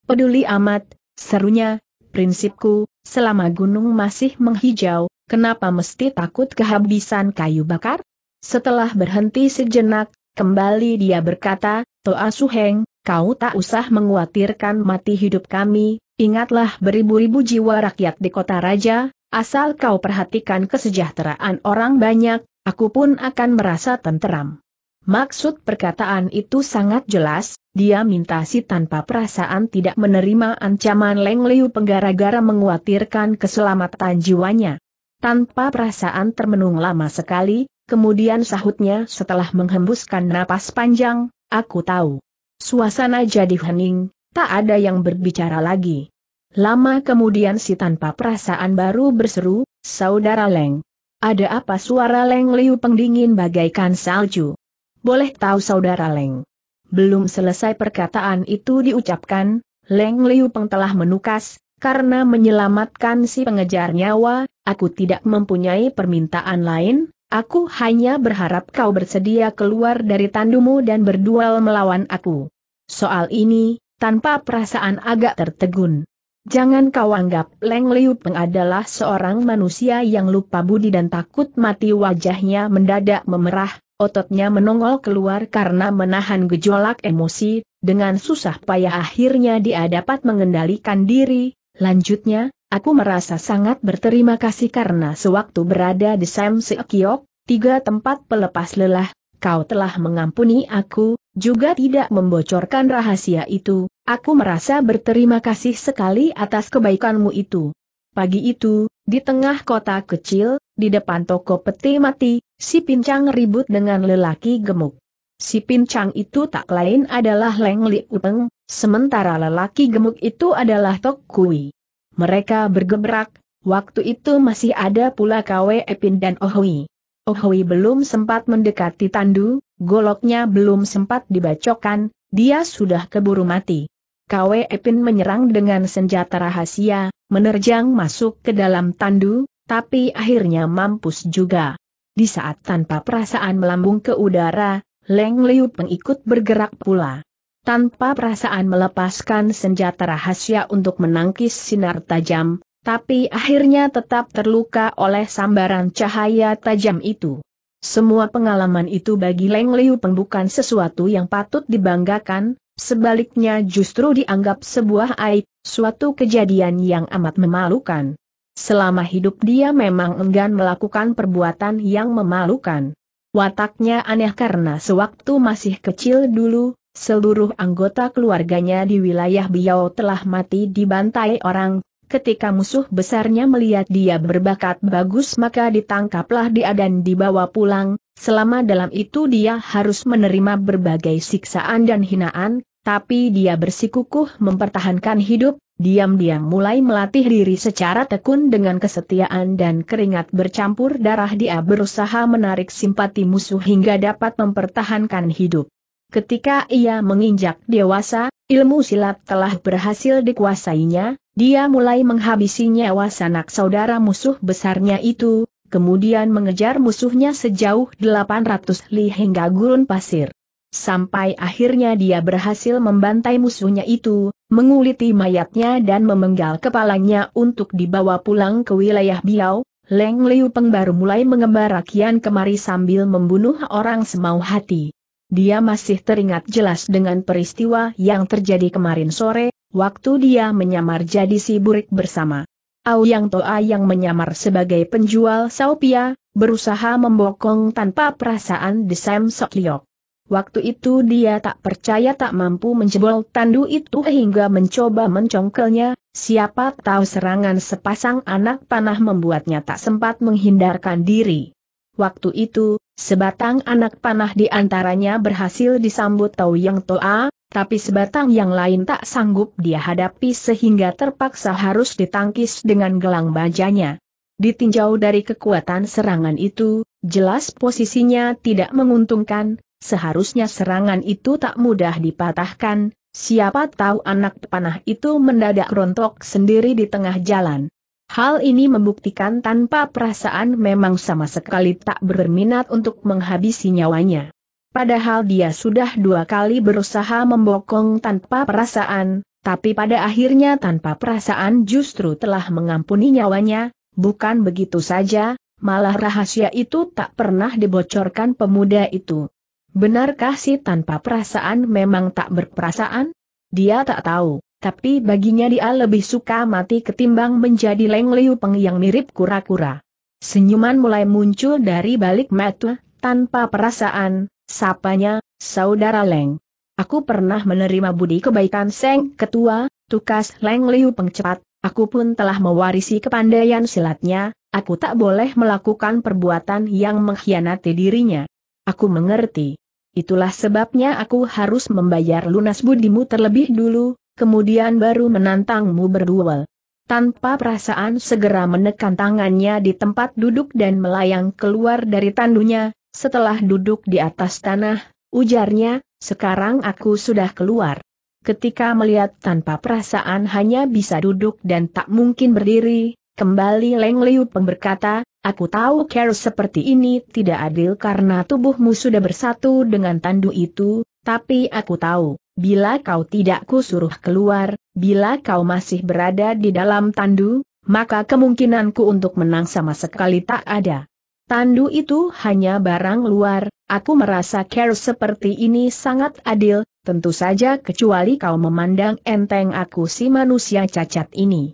Peduli amat, serunya, prinsipku, selama gunung masih menghijau, kenapa mesti takut kehabisan kayu bakar? Setelah berhenti sejenak, kembali dia berkata, Toa Suheng, kau tak usah menguatirkan mati hidup kami, ingatlah beribu-ribu jiwa rakyat di kota raja, asal kau perhatikan kesejahteraan orang banyak, aku pun akan merasa tenteram. Maksud perkataan itu sangat jelas, dia minta si tanpa perasaan tidak menerima ancaman Leng Liu penggara-gara menguatirkan keselamatan jiwanya. Tanpa perasaan termenung lama sekali, kemudian sahutnya setelah menghembuskan napas panjang, aku tahu. Suasana jadi hening, tak ada yang berbicara lagi. Lama kemudian si tanpa perasaan baru berseru, Saudara Leng, ada apa suara Leng Liu pendingin bagaikan salju? Boleh tahu saudara Leng? Belum selesai perkataan itu diucapkan, Leng Liu Peng telah menukas, karena menyelamatkan si pengejar nyawa, aku tidak mempunyai permintaan lain, aku hanya berharap kau bersedia keluar dari tandumu dan berduel melawan aku. Soal ini, tanpa perasaan agak tertegun. Jangan kau anggap Leng Liu Peng adalah seorang manusia yang lupa budi dan takut mati wajahnya mendadak memerah, ototnya menongol keluar karena menahan gejolak emosi, dengan susah payah akhirnya dia dapat mengendalikan diri, lanjutnya, aku merasa sangat berterima kasih karena sewaktu berada di Sam Seokyok, tiga tempat pelepas lelah, kau telah mengampuni aku, juga tidak membocorkan rahasia itu, aku merasa berterima kasih sekali atas kebaikanmu itu. Pagi itu, di tengah kota kecil, di depan toko peti mati, si pincang ribut dengan lelaki gemuk. Si pincang itu tak lain adalah Leng Li Upeng, sementara lelaki gemuk itu adalah Tok Kui. Mereka bergebrak, waktu itu masih ada pula Kwe Epin dan Ohui. Ohui oh belum sempat mendekati Tandu, goloknya belum sempat dibacokan, dia sudah keburu mati. Kwe Epin menyerang dengan senjata rahasia, menerjang masuk ke dalam Tandu, tapi akhirnya mampus juga. Di saat tanpa perasaan melambung ke udara, Leng Liu pengikut bergerak pula. Tanpa perasaan melepaskan senjata rahasia untuk menangkis sinar tajam, tapi akhirnya tetap terluka oleh sambaran cahaya tajam itu. Semua pengalaman itu bagi Leng Liu Peng bukan sesuatu yang patut dibanggakan, sebaliknya justru dianggap sebuah aib, suatu kejadian yang amat memalukan. Selama hidup dia memang enggan melakukan perbuatan yang memalukan. Wataknya aneh karena sewaktu masih kecil dulu, seluruh anggota keluarganya di wilayah Biao telah mati dibantai orang, Ketika musuh besarnya melihat dia berbakat bagus maka ditangkaplah dia dan dibawa pulang, selama dalam itu dia harus menerima berbagai siksaan dan hinaan, tapi dia bersikukuh mempertahankan hidup, diam-diam mulai melatih diri secara tekun dengan kesetiaan dan keringat bercampur darah dia berusaha menarik simpati musuh hingga dapat mempertahankan hidup. Ketika ia menginjak dewasa, Ilmu silat telah berhasil dikuasainya, dia mulai menghabisi nyawa sanak saudara musuh besarnya itu, kemudian mengejar musuhnya sejauh 800 li hingga gurun pasir. Sampai akhirnya dia berhasil membantai musuhnya itu, menguliti mayatnya dan memenggal kepalanya untuk dibawa pulang ke wilayah Biau, Leng Liu Peng baru mulai mengembara kian kemari sambil membunuh orang semau hati dia masih teringat jelas dengan peristiwa yang terjadi kemarin sore, waktu dia menyamar jadi si burik bersama. Auyang Toa yang menyamar sebagai penjual saupia, berusaha membokong tanpa perasaan Desem Sok Liok. Waktu itu dia tak percaya tak mampu menjebol tandu itu hingga mencoba mencongkelnya, siapa tahu serangan sepasang anak panah membuatnya tak sempat menghindarkan diri. Waktu itu, sebatang anak panah di antaranya berhasil disambut Tau Yang Toa, tapi sebatang yang lain tak sanggup dia hadapi sehingga terpaksa harus ditangkis dengan gelang bajanya. Ditinjau dari kekuatan serangan itu, jelas posisinya tidak menguntungkan, seharusnya serangan itu tak mudah dipatahkan, siapa tahu anak panah itu mendadak rontok sendiri di tengah jalan. Hal ini membuktikan tanpa perasaan memang sama sekali tak berminat untuk menghabisi nyawanya. Padahal dia sudah dua kali berusaha membokong tanpa perasaan, tapi pada akhirnya tanpa perasaan justru telah mengampuni nyawanya, bukan begitu saja, malah rahasia itu tak pernah dibocorkan pemuda itu. Benarkah si tanpa perasaan memang tak berperasaan? Dia tak tahu tapi baginya dia lebih suka mati ketimbang menjadi Leng Liu Peng yang mirip kura-kura. Senyuman mulai muncul dari balik mata, tanpa perasaan, sapanya, saudara Leng. Aku pernah menerima budi kebaikan Seng Ketua, tukas Leng Liu Peng cepat, aku pun telah mewarisi kepandaian silatnya, aku tak boleh melakukan perbuatan yang mengkhianati dirinya. Aku mengerti. Itulah sebabnya aku harus membayar lunas budimu terlebih dulu, kemudian baru menantangmu berduel. Tanpa perasaan segera menekan tangannya di tempat duduk dan melayang keluar dari tandunya, setelah duduk di atas tanah, ujarnya, sekarang aku sudah keluar. Ketika melihat tanpa perasaan hanya bisa duduk dan tak mungkin berdiri, kembali Leng Liu Peng berkata, aku tahu care seperti ini tidak adil karena tubuhmu sudah bersatu dengan tandu itu, tapi aku tahu. Bila kau tidak kusuruh keluar, bila kau masih berada di dalam tandu, maka kemungkinanku untuk menang sama sekali tak ada. Tandu itu hanya barang luar, aku merasa care seperti ini sangat adil, tentu saja kecuali kau memandang enteng aku si manusia cacat ini.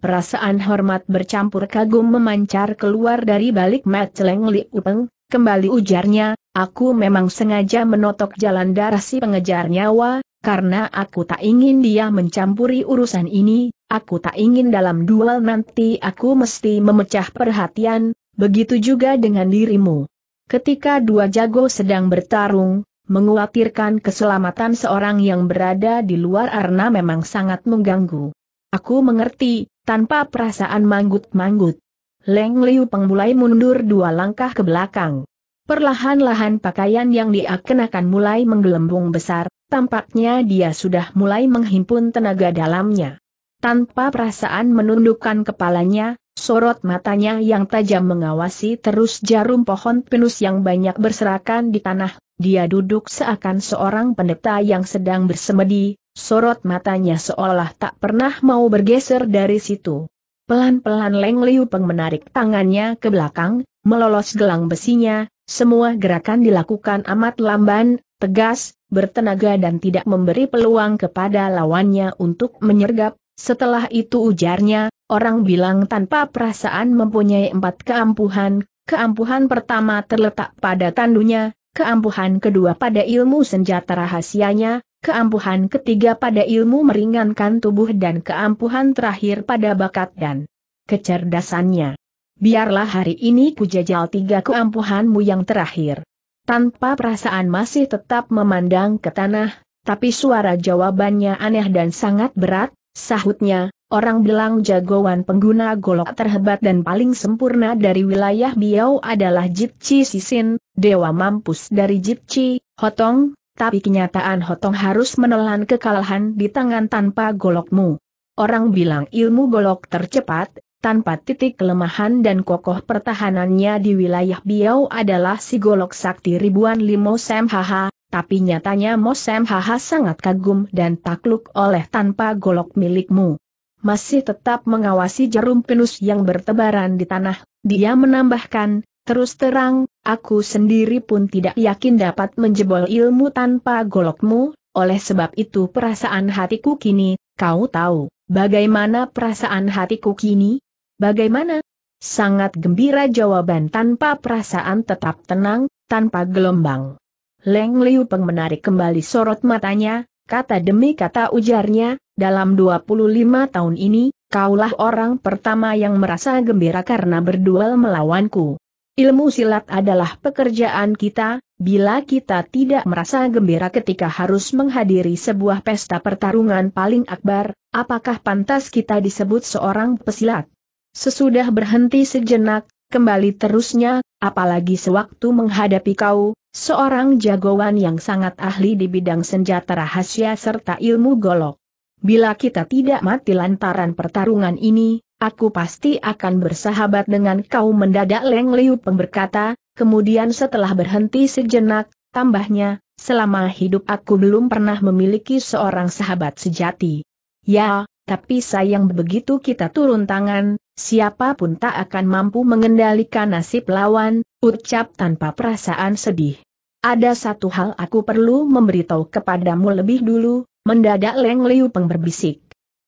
Perasaan hormat bercampur kagum memancar keluar dari balik Mat Leng Li Upeng, kembali ujarnya, Aku memang sengaja menotok jalan darah si pengejar nyawa, karena aku tak ingin dia mencampuri urusan ini, aku tak ingin dalam duel nanti aku mesti memecah perhatian, begitu juga dengan dirimu. Ketika dua jago sedang bertarung, menguatirkan keselamatan seorang yang berada di luar arena memang sangat mengganggu. Aku mengerti, tanpa perasaan manggut-manggut. Leng Liu Peng mulai mundur dua langkah ke belakang. Perlahan-lahan pakaian yang dia kenakan mulai menggelembung besar, tampaknya dia sudah mulai menghimpun tenaga dalamnya. Tanpa perasaan menundukkan kepalanya, sorot matanya yang tajam mengawasi terus jarum pohon pinus yang banyak berserakan di tanah, dia duduk seakan seorang pendeta yang sedang bersemedi, sorot matanya seolah tak pernah mau bergeser dari situ. Pelan-pelan Leng Liu Peng menarik tangannya ke belakang, melolos gelang besinya, semua gerakan dilakukan amat lamban, tegas, bertenaga dan tidak memberi peluang kepada lawannya untuk menyergap. Setelah itu ujarnya, orang bilang tanpa perasaan mempunyai empat keampuhan, keampuhan pertama terletak pada tandunya, keampuhan kedua pada ilmu senjata rahasianya, keampuhan ketiga pada ilmu meringankan tubuh dan keampuhan terakhir pada bakat dan kecerdasannya. Biarlah hari ini kujajal tiga keampuhanmu yang terakhir. Tanpa perasaan masih tetap memandang ke tanah, tapi suara jawabannya aneh dan sangat berat, sahutnya, orang bilang jagoan pengguna golok terhebat dan paling sempurna dari wilayah Biau adalah Jipci Sisin, dewa mampus dari Jipci, Hotong, tapi kenyataan Hotong harus menelan kekalahan di tangan tanpa golokmu. Orang bilang ilmu golok tercepat, tanpa titik kelemahan dan kokoh pertahanannya di wilayah Biau adalah si golok sakti ribuan limo semhaha, tapi nyatanya mo semhaha sangat kagum dan takluk oleh tanpa golok milikmu. Masih tetap mengawasi jarum pinus yang bertebaran di tanah, dia menambahkan, terus terang, Aku sendiri pun tidak yakin dapat menjebol ilmu tanpa golokmu, oleh sebab itu perasaan hatiku kini, kau tahu, bagaimana perasaan hatiku kini? Bagaimana? Sangat gembira jawaban tanpa perasaan tetap tenang, tanpa gelombang. Leng Liu Peng menarik kembali sorot matanya, kata demi kata ujarnya, dalam 25 tahun ini, kaulah orang pertama yang merasa gembira karena berduel melawanku. Ilmu silat adalah pekerjaan kita, bila kita tidak merasa gembira ketika harus menghadiri sebuah pesta pertarungan paling akbar, apakah pantas kita disebut seorang pesilat? Sesudah berhenti sejenak, kembali terusnya, apalagi sewaktu menghadapi kau, seorang jagoan yang sangat ahli di bidang senjata rahasia serta ilmu golok. Bila kita tidak mati lantaran pertarungan ini, aku pasti akan bersahabat dengan kau mendadak Leng Liu Peng berkata, kemudian setelah berhenti sejenak, tambahnya, selama hidup aku belum pernah memiliki seorang sahabat sejati. Ya, tapi sayang begitu kita turun tangan, siapapun tak akan mampu mengendalikan nasib lawan, ucap tanpa perasaan sedih. Ada satu hal aku perlu memberitahu kepadamu lebih dulu, mendadak Leng Liu Peng berbisik.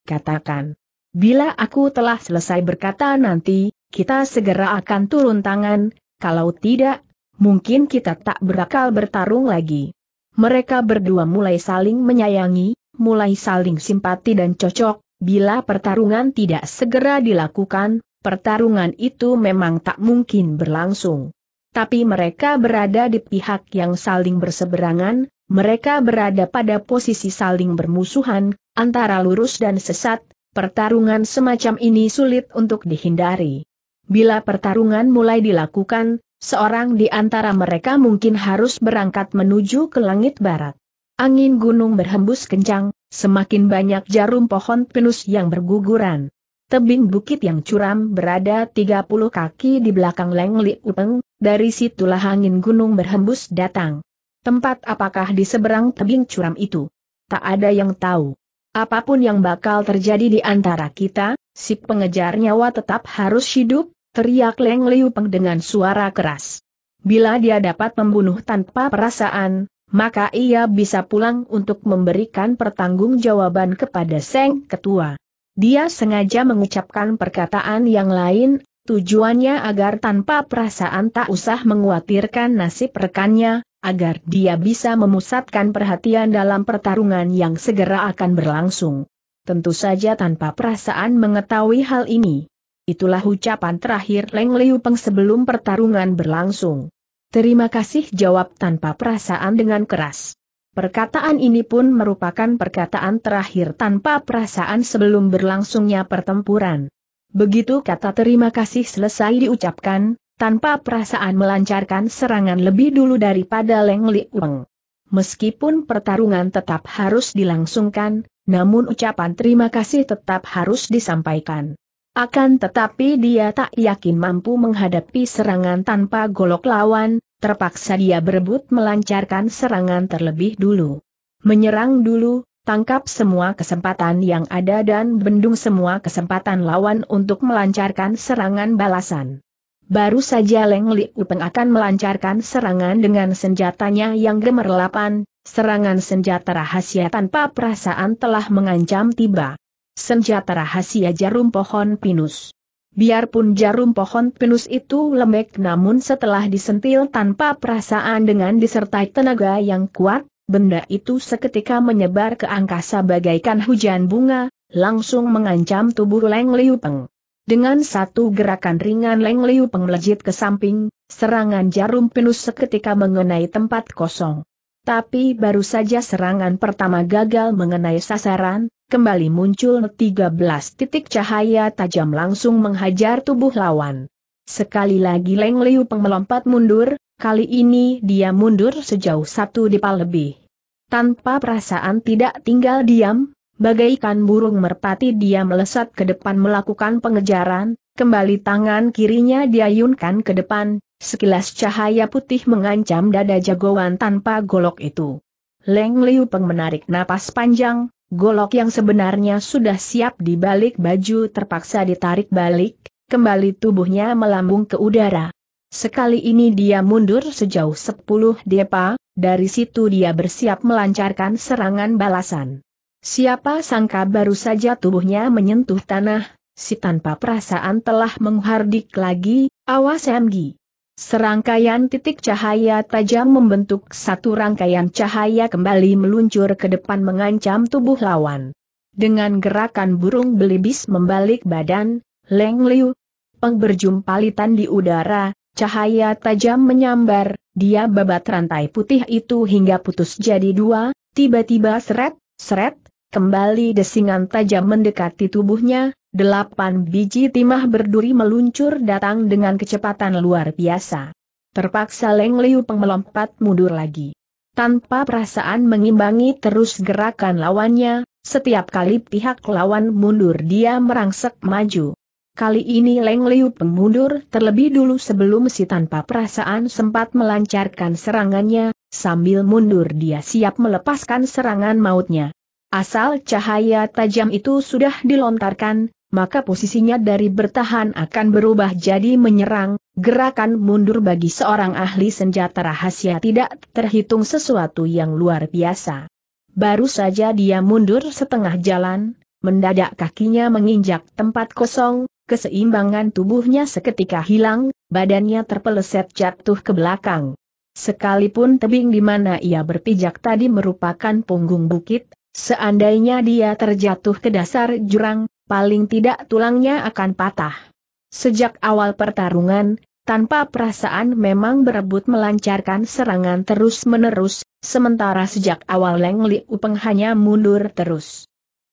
Katakan. Bila aku telah selesai berkata nanti, kita segera akan turun tangan, kalau tidak, mungkin kita tak berakal bertarung lagi. Mereka berdua mulai saling menyayangi, mulai saling simpati dan cocok, bila pertarungan tidak segera dilakukan, pertarungan itu memang tak mungkin berlangsung. Tapi mereka berada di pihak yang saling berseberangan, mereka berada pada posisi saling bermusuhan, antara lurus dan sesat, pertarungan semacam ini sulit untuk dihindari. Bila pertarungan mulai dilakukan, seorang di antara mereka mungkin harus berangkat menuju ke langit barat. Angin gunung berhembus kencang, semakin banyak jarum pohon pinus yang berguguran. Tebing bukit yang curam berada 30 kaki di belakang Leng Li Upeng, dari situlah angin gunung berhembus datang. Tempat apakah di seberang tebing curam itu? Tak ada yang tahu. Apapun yang bakal terjadi di antara kita, si pengejar nyawa tetap harus hidup, teriak Leng Liu Peng dengan suara keras. Bila dia dapat membunuh tanpa perasaan, maka ia bisa pulang untuk memberikan pertanggungjawaban kepada Seng Ketua. Dia sengaja mengucapkan perkataan yang lain, tujuannya agar tanpa perasaan tak usah menguatirkan nasib rekannya, agar dia bisa memusatkan perhatian dalam pertarungan yang segera akan berlangsung. Tentu saja tanpa perasaan mengetahui hal ini. Itulah ucapan terakhir Leng Liu Peng sebelum pertarungan berlangsung. Terima kasih jawab tanpa perasaan dengan keras. Perkataan ini pun merupakan perkataan terakhir tanpa perasaan sebelum berlangsungnya pertempuran. Begitu kata terima kasih selesai diucapkan, tanpa perasaan melancarkan serangan lebih dulu daripada Leng Li Weng. Meskipun pertarungan tetap harus dilangsungkan, namun ucapan terima kasih tetap harus disampaikan. Akan tetapi dia tak yakin mampu menghadapi serangan tanpa golok lawan, terpaksa dia berebut melancarkan serangan terlebih dulu. Menyerang dulu, tangkap semua kesempatan yang ada dan bendung semua kesempatan lawan untuk melancarkan serangan balasan. Baru saja Leng Liu Peng akan melancarkan serangan dengan senjatanya yang gemerlapan, serangan senjata rahasia tanpa perasaan telah mengancam tiba. Senjata rahasia jarum pohon pinus. Biarpun jarum pohon pinus itu lembek namun setelah disentil tanpa perasaan dengan disertai tenaga yang kuat, benda itu seketika menyebar ke angkasa bagaikan hujan bunga, langsung mengancam tubuh Leng Liu Peng. Dengan satu gerakan ringan Leng Liu penglejit ke samping, serangan jarum pinus seketika mengenai tempat kosong. Tapi baru saja serangan pertama gagal mengenai sasaran, kembali muncul 13 titik cahaya tajam langsung menghajar tubuh lawan. Sekali lagi Leng Liu pengelompat mundur, kali ini dia mundur sejauh satu dipal lebih. Tanpa perasaan tidak tinggal diam, bagaikan burung merpati dia melesat ke depan melakukan pengejaran, kembali tangan kirinya diayunkan ke depan, sekilas cahaya putih mengancam dada jagoan tanpa golok itu. Leng Liu Peng menarik napas panjang, golok yang sebenarnya sudah siap di balik baju terpaksa ditarik balik, kembali tubuhnya melambung ke udara. Sekali ini dia mundur sejauh 10 depa, dari situ dia bersiap melancarkan serangan balasan. Siapa sangka baru saja tubuhnya menyentuh tanah, si tanpa perasaan telah menghardik lagi, awas MG. Serangkaian titik cahaya tajam membentuk satu rangkaian cahaya kembali meluncur ke depan mengancam tubuh lawan. Dengan gerakan burung belibis membalik badan, Leng Liu, Peng berjumpalitan di udara, cahaya tajam menyambar, dia babat rantai putih itu hingga putus jadi dua, tiba-tiba seret, seret, Kembali desingan tajam mendekati tubuhnya, delapan biji timah berduri meluncur datang dengan kecepatan luar biasa. Terpaksa Leng Liu Peng melompat mundur lagi. Tanpa perasaan mengimbangi terus gerakan lawannya, setiap kali pihak lawan mundur dia merangsek maju. Kali ini Leng Liu Peng mundur terlebih dulu sebelum si tanpa perasaan sempat melancarkan serangannya, sambil mundur dia siap melepaskan serangan mautnya. Asal cahaya tajam itu sudah dilontarkan, maka posisinya dari bertahan akan berubah jadi menyerang, gerakan mundur bagi seorang ahli senjata rahasia tidak terhitung sesuatu yang luar biasa. Baru saja dia mundur setengah jalan, mendadak kakinya menginjak tempat kosong, keseimbangan tubuhnya seketika hilang, badannya terpeleset jatuh ke belakang. Sekalipun tebing di mana ia berpijak tadi merupakan punggung bukit, Seandainya dia terjatuh ke dasar jurang, paling tidak tulangnya akan patah. Sejak awal pertarungan, tanpa perasaan memang berebut melancarkan serangan terus-menerus, sementara sejak awal Leng Li Upeng hanya mundur terus.